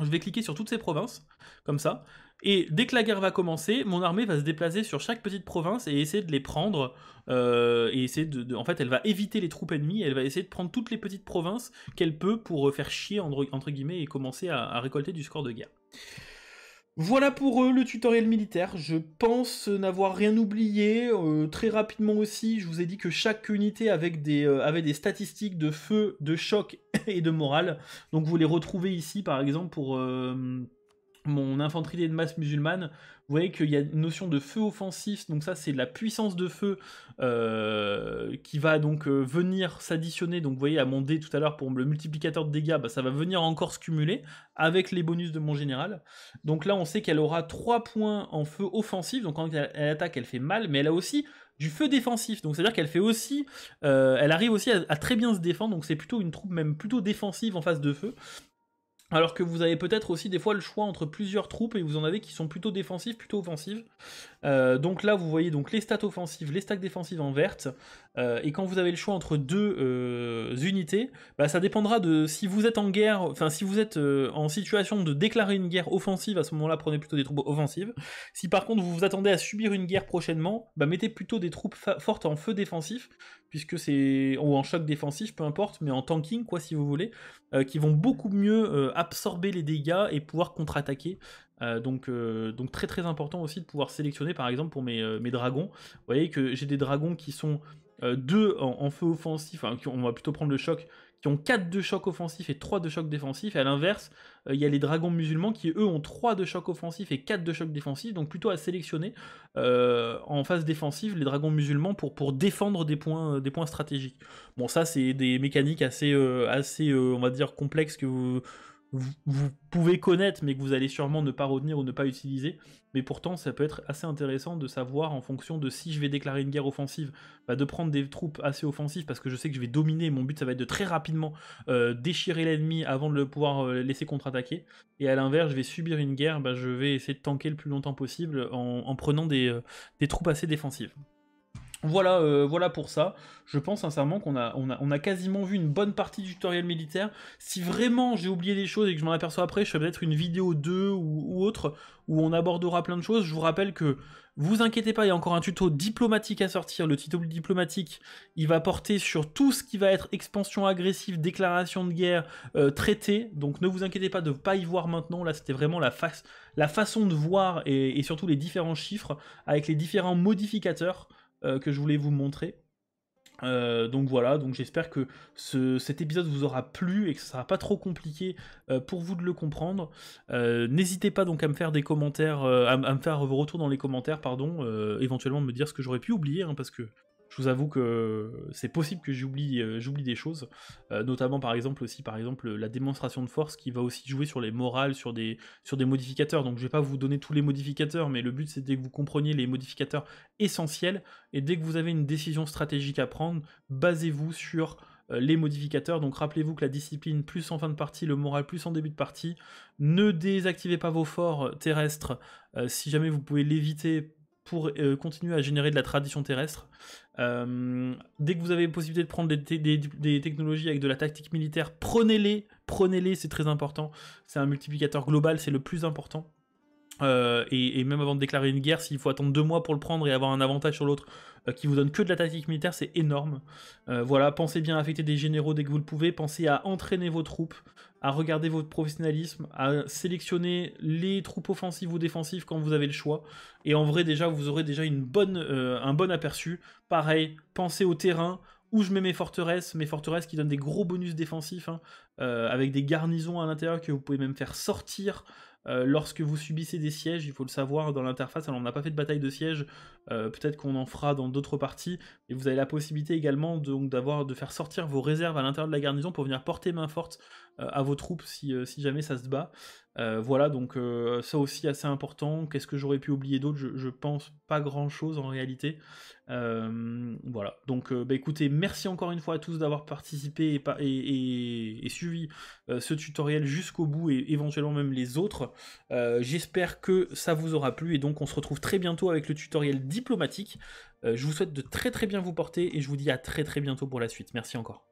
Speaker 1: je vais cliquer sur toutes ces provinces, comme ça, et dès que la guerre va commencer, mon armée va se déplacer sur chaque petite province et essayer de les prendre. Euh, et essayer de, en fait, elle va éviter les troupes ennemies. Elle va essayer de prendre toutes les petites provinces qu'elle peut pour euh, faire chier entre, guillemets et commencer à, récolter du score de guerre. Voilà pour euh, le tutoriel militaire. Je pense n'avoir rien oublié. très rapidement aussi, je vous ai dit que chaque unité avec des, avait des statistiques de feu, de choc et de morale. Donc vous les retrouvez ici, par exemple, pour mon infanterie de masse musulmane, vous voyez qu'il y a une notion de feu offensif, donc ça c'est la puissance de feu euh, qui va donc euh, venir s'additionner, donc vous voyez à mon dé tout à l'heure pour le multiplicateur de dégâts, bah, ça va venir encore se cumuler avec les bonus de mon général. Donc là on sait qu'elle aura 3 points en feu offensif, donc quand elle, attaque elle fait mal, mais elle a aussi du feu défensif. Donc c'est-à-dire qu'elle fait aussi, euh, elle arrive aussi à, à, très bien se défendre. Donc c'est plutôt une troupe même plutôt défensive en face de feu. Alors que vous avez peut-être aussi des fois le choix entre plusieurs troupes et vous en avez qui sont plutôt défensives, plutôt offensives. Euh, donc là, vous voyez donc les stats offensives, les stats défensives en verte. Euh, et quand vous avez le choix entre deux euh, unités, bah, ça dépendra de si vous êtes en guerre, enfin si vous êtes en situation de déclarer une guerre offensive, à ce moment-là, prenez plutôt des troupes offensives. Si par contre vous vous attendez à subir une guerre prochainement, bah, mettez plutôt des troupes fortes en feu défensif, puisque c'est ou en choc défensif, peu importe, mais en tanking quoi si vous voulez, qui vont beaucoup mieux absorber les dégâts et pouvoir contre-attaquer euh, donc, euh, donc très très important aussi de pouvoir sélectionner par exemple pour mes, euh, dragons. Vous voyez que j'ai des dragons qui sont deux en, feu offensif, Enfin, on va plutôt prendre le choc, qui ont 4 de choc offensif et 3 de choc défensif. Et à l'inverse, il y a les dragons musulmans qui eux ont 3 de choc offensif et 4 de choc défensif. Donc plutôt à sélectionner en phase défensive les dragons musulmans pour, pour défendre des points, des points stratégiques. Bon ça c'est des mécaniques assez, assez on va dire complexes que vous vous, pouvez connaître, mais que vous allez sûrement ne pas retenir ou ne pas utiliser. Mais pourtant, ça peut être assez intéressant de savoir en fonction de si je vais déclarer une guerre offensive, bah, de prendre des troupes assez offensives parce que je sais que je vais dominer. Mon but, ça va être de très rapidement euh, déchirer l'ennemi avant de le pouvoir euh, laisser contre-attaquer. Et à l'inverse, je vais subir une guerre, bah, je vais essayer de tanker le plus longtemps possible en, prenant euh, des troupes assez défensives. Voilà, euh, voilà pour ça. Je pense sincèrement qu'on a, quasiment vu une bonne partie du tutoriel militaire. Si vraiment j'ai oublié des choses et que je m'en aperçois après, je ferai peut-être une vidéo 2 ou, autre où on abordera plein de choses. Je vous rappelle que vous inquiétez pas, il y a encore un tuto diplomatique à sortir. Le tuto diplomatique, il va porter sur tout ce qui va être expansion agressive, déclaration de guerre, euh, traité. Donc ne vous inquiétez pas de ne pas y voir maintenant. Là, c'était vraiment la, façon de voir et surtout les différents chiffres avec les différents modificateurs. Euh, que je voulais vous montrer. Euh, donc voilà, donc j'espère que cet épisode vous aura plu et que ce sera pas trop compliqué euh, pour vous de le comprendre. N'hésitez pas donc à me faire des commentaires, à, me faire vos retours dans les commentaires, pardon, éventuellement me dire ce que j'aurais pu oublier, hein, parce que je vous avoue que c'est possible que j'oublie euh, des choses, euh, notamment par exemple aussi par exemple la démonstration de force qui va aussi jouer sur les morales, sur des, sur des modificateurs. Donc je ne vais pas vous donner tous les modificateurs, mais le but c'est dès que vous compreniez les modificateurs essentiels, et dès que vous avez une décision stratégique à prendre, basez-vous sur euh, les modificateurs. Donc rappelez-vous que la discipline plus en fin de partie, le moral plus en début de partie. Ne désactivez pas vos forts terrestres si jamais vous pouvez l'éviter pour euh, continuer à générer de la tradition terrestre. Euh, dès que vous avez possibilité de prendre des, technologies avec de la tactique militaire, prenez-les, prenez-les, c'est très important. C'est un multiplicateur global, c'est le plus important. Euh, et, même avant de déclarer une guerre, s'il faut attendre deux mois pour le prendre et avoir un avantage sur l'autre qui vous donne que de la tactique militaire, c'est énorme. voilà, pensez bien à affecter des généraux dès que vous le pouvez, pensez à entraîner vos troupes, à regarder votre professionnalisme, à sélectionner les troupes offensives ou défensives quand vous avez le choix. Et en vrai, déjà, vous aurez déjà une bonne, euh, un bon aperçu. Pareil, pensez au terrain, où je mets mes forteresses, mes forteresses qui donnent des gros bonus défensifs, hein, euh, avec des garnisons à l'intérieur que vous pouvez même faire sortir euh, lorsque vous subissez des sièges, il faut le savoir dans l'interface, alors on n'a pas fait de bataille de siège, peut-être qu'on en fera dans d'autres parties, et vous avez la possibilité également de faire sortir vos réserves à l'intérieur de la garnison pour venir porter main forte euh, à vos troupes euh, si, jamais ça se bat. Euh, voilà, donc ça aussi assez important. Qu'est-ce que j'aurais pu oublier d'autre je, pense pas grand-chose en réalité. voilà, donc bah, écoutez, merci encore une fois à tous d'avoir participé et, suivi ce tutoriel jusqu'au bout et éventuellement même les autres. J'espère que ça vous aura plu et donc on se retrouve très bientôt avec le tutoriel diplomatique. je vous souhaite de très très bien vous porter et je vous dis à très très bientôt pour la suite. Merci encore.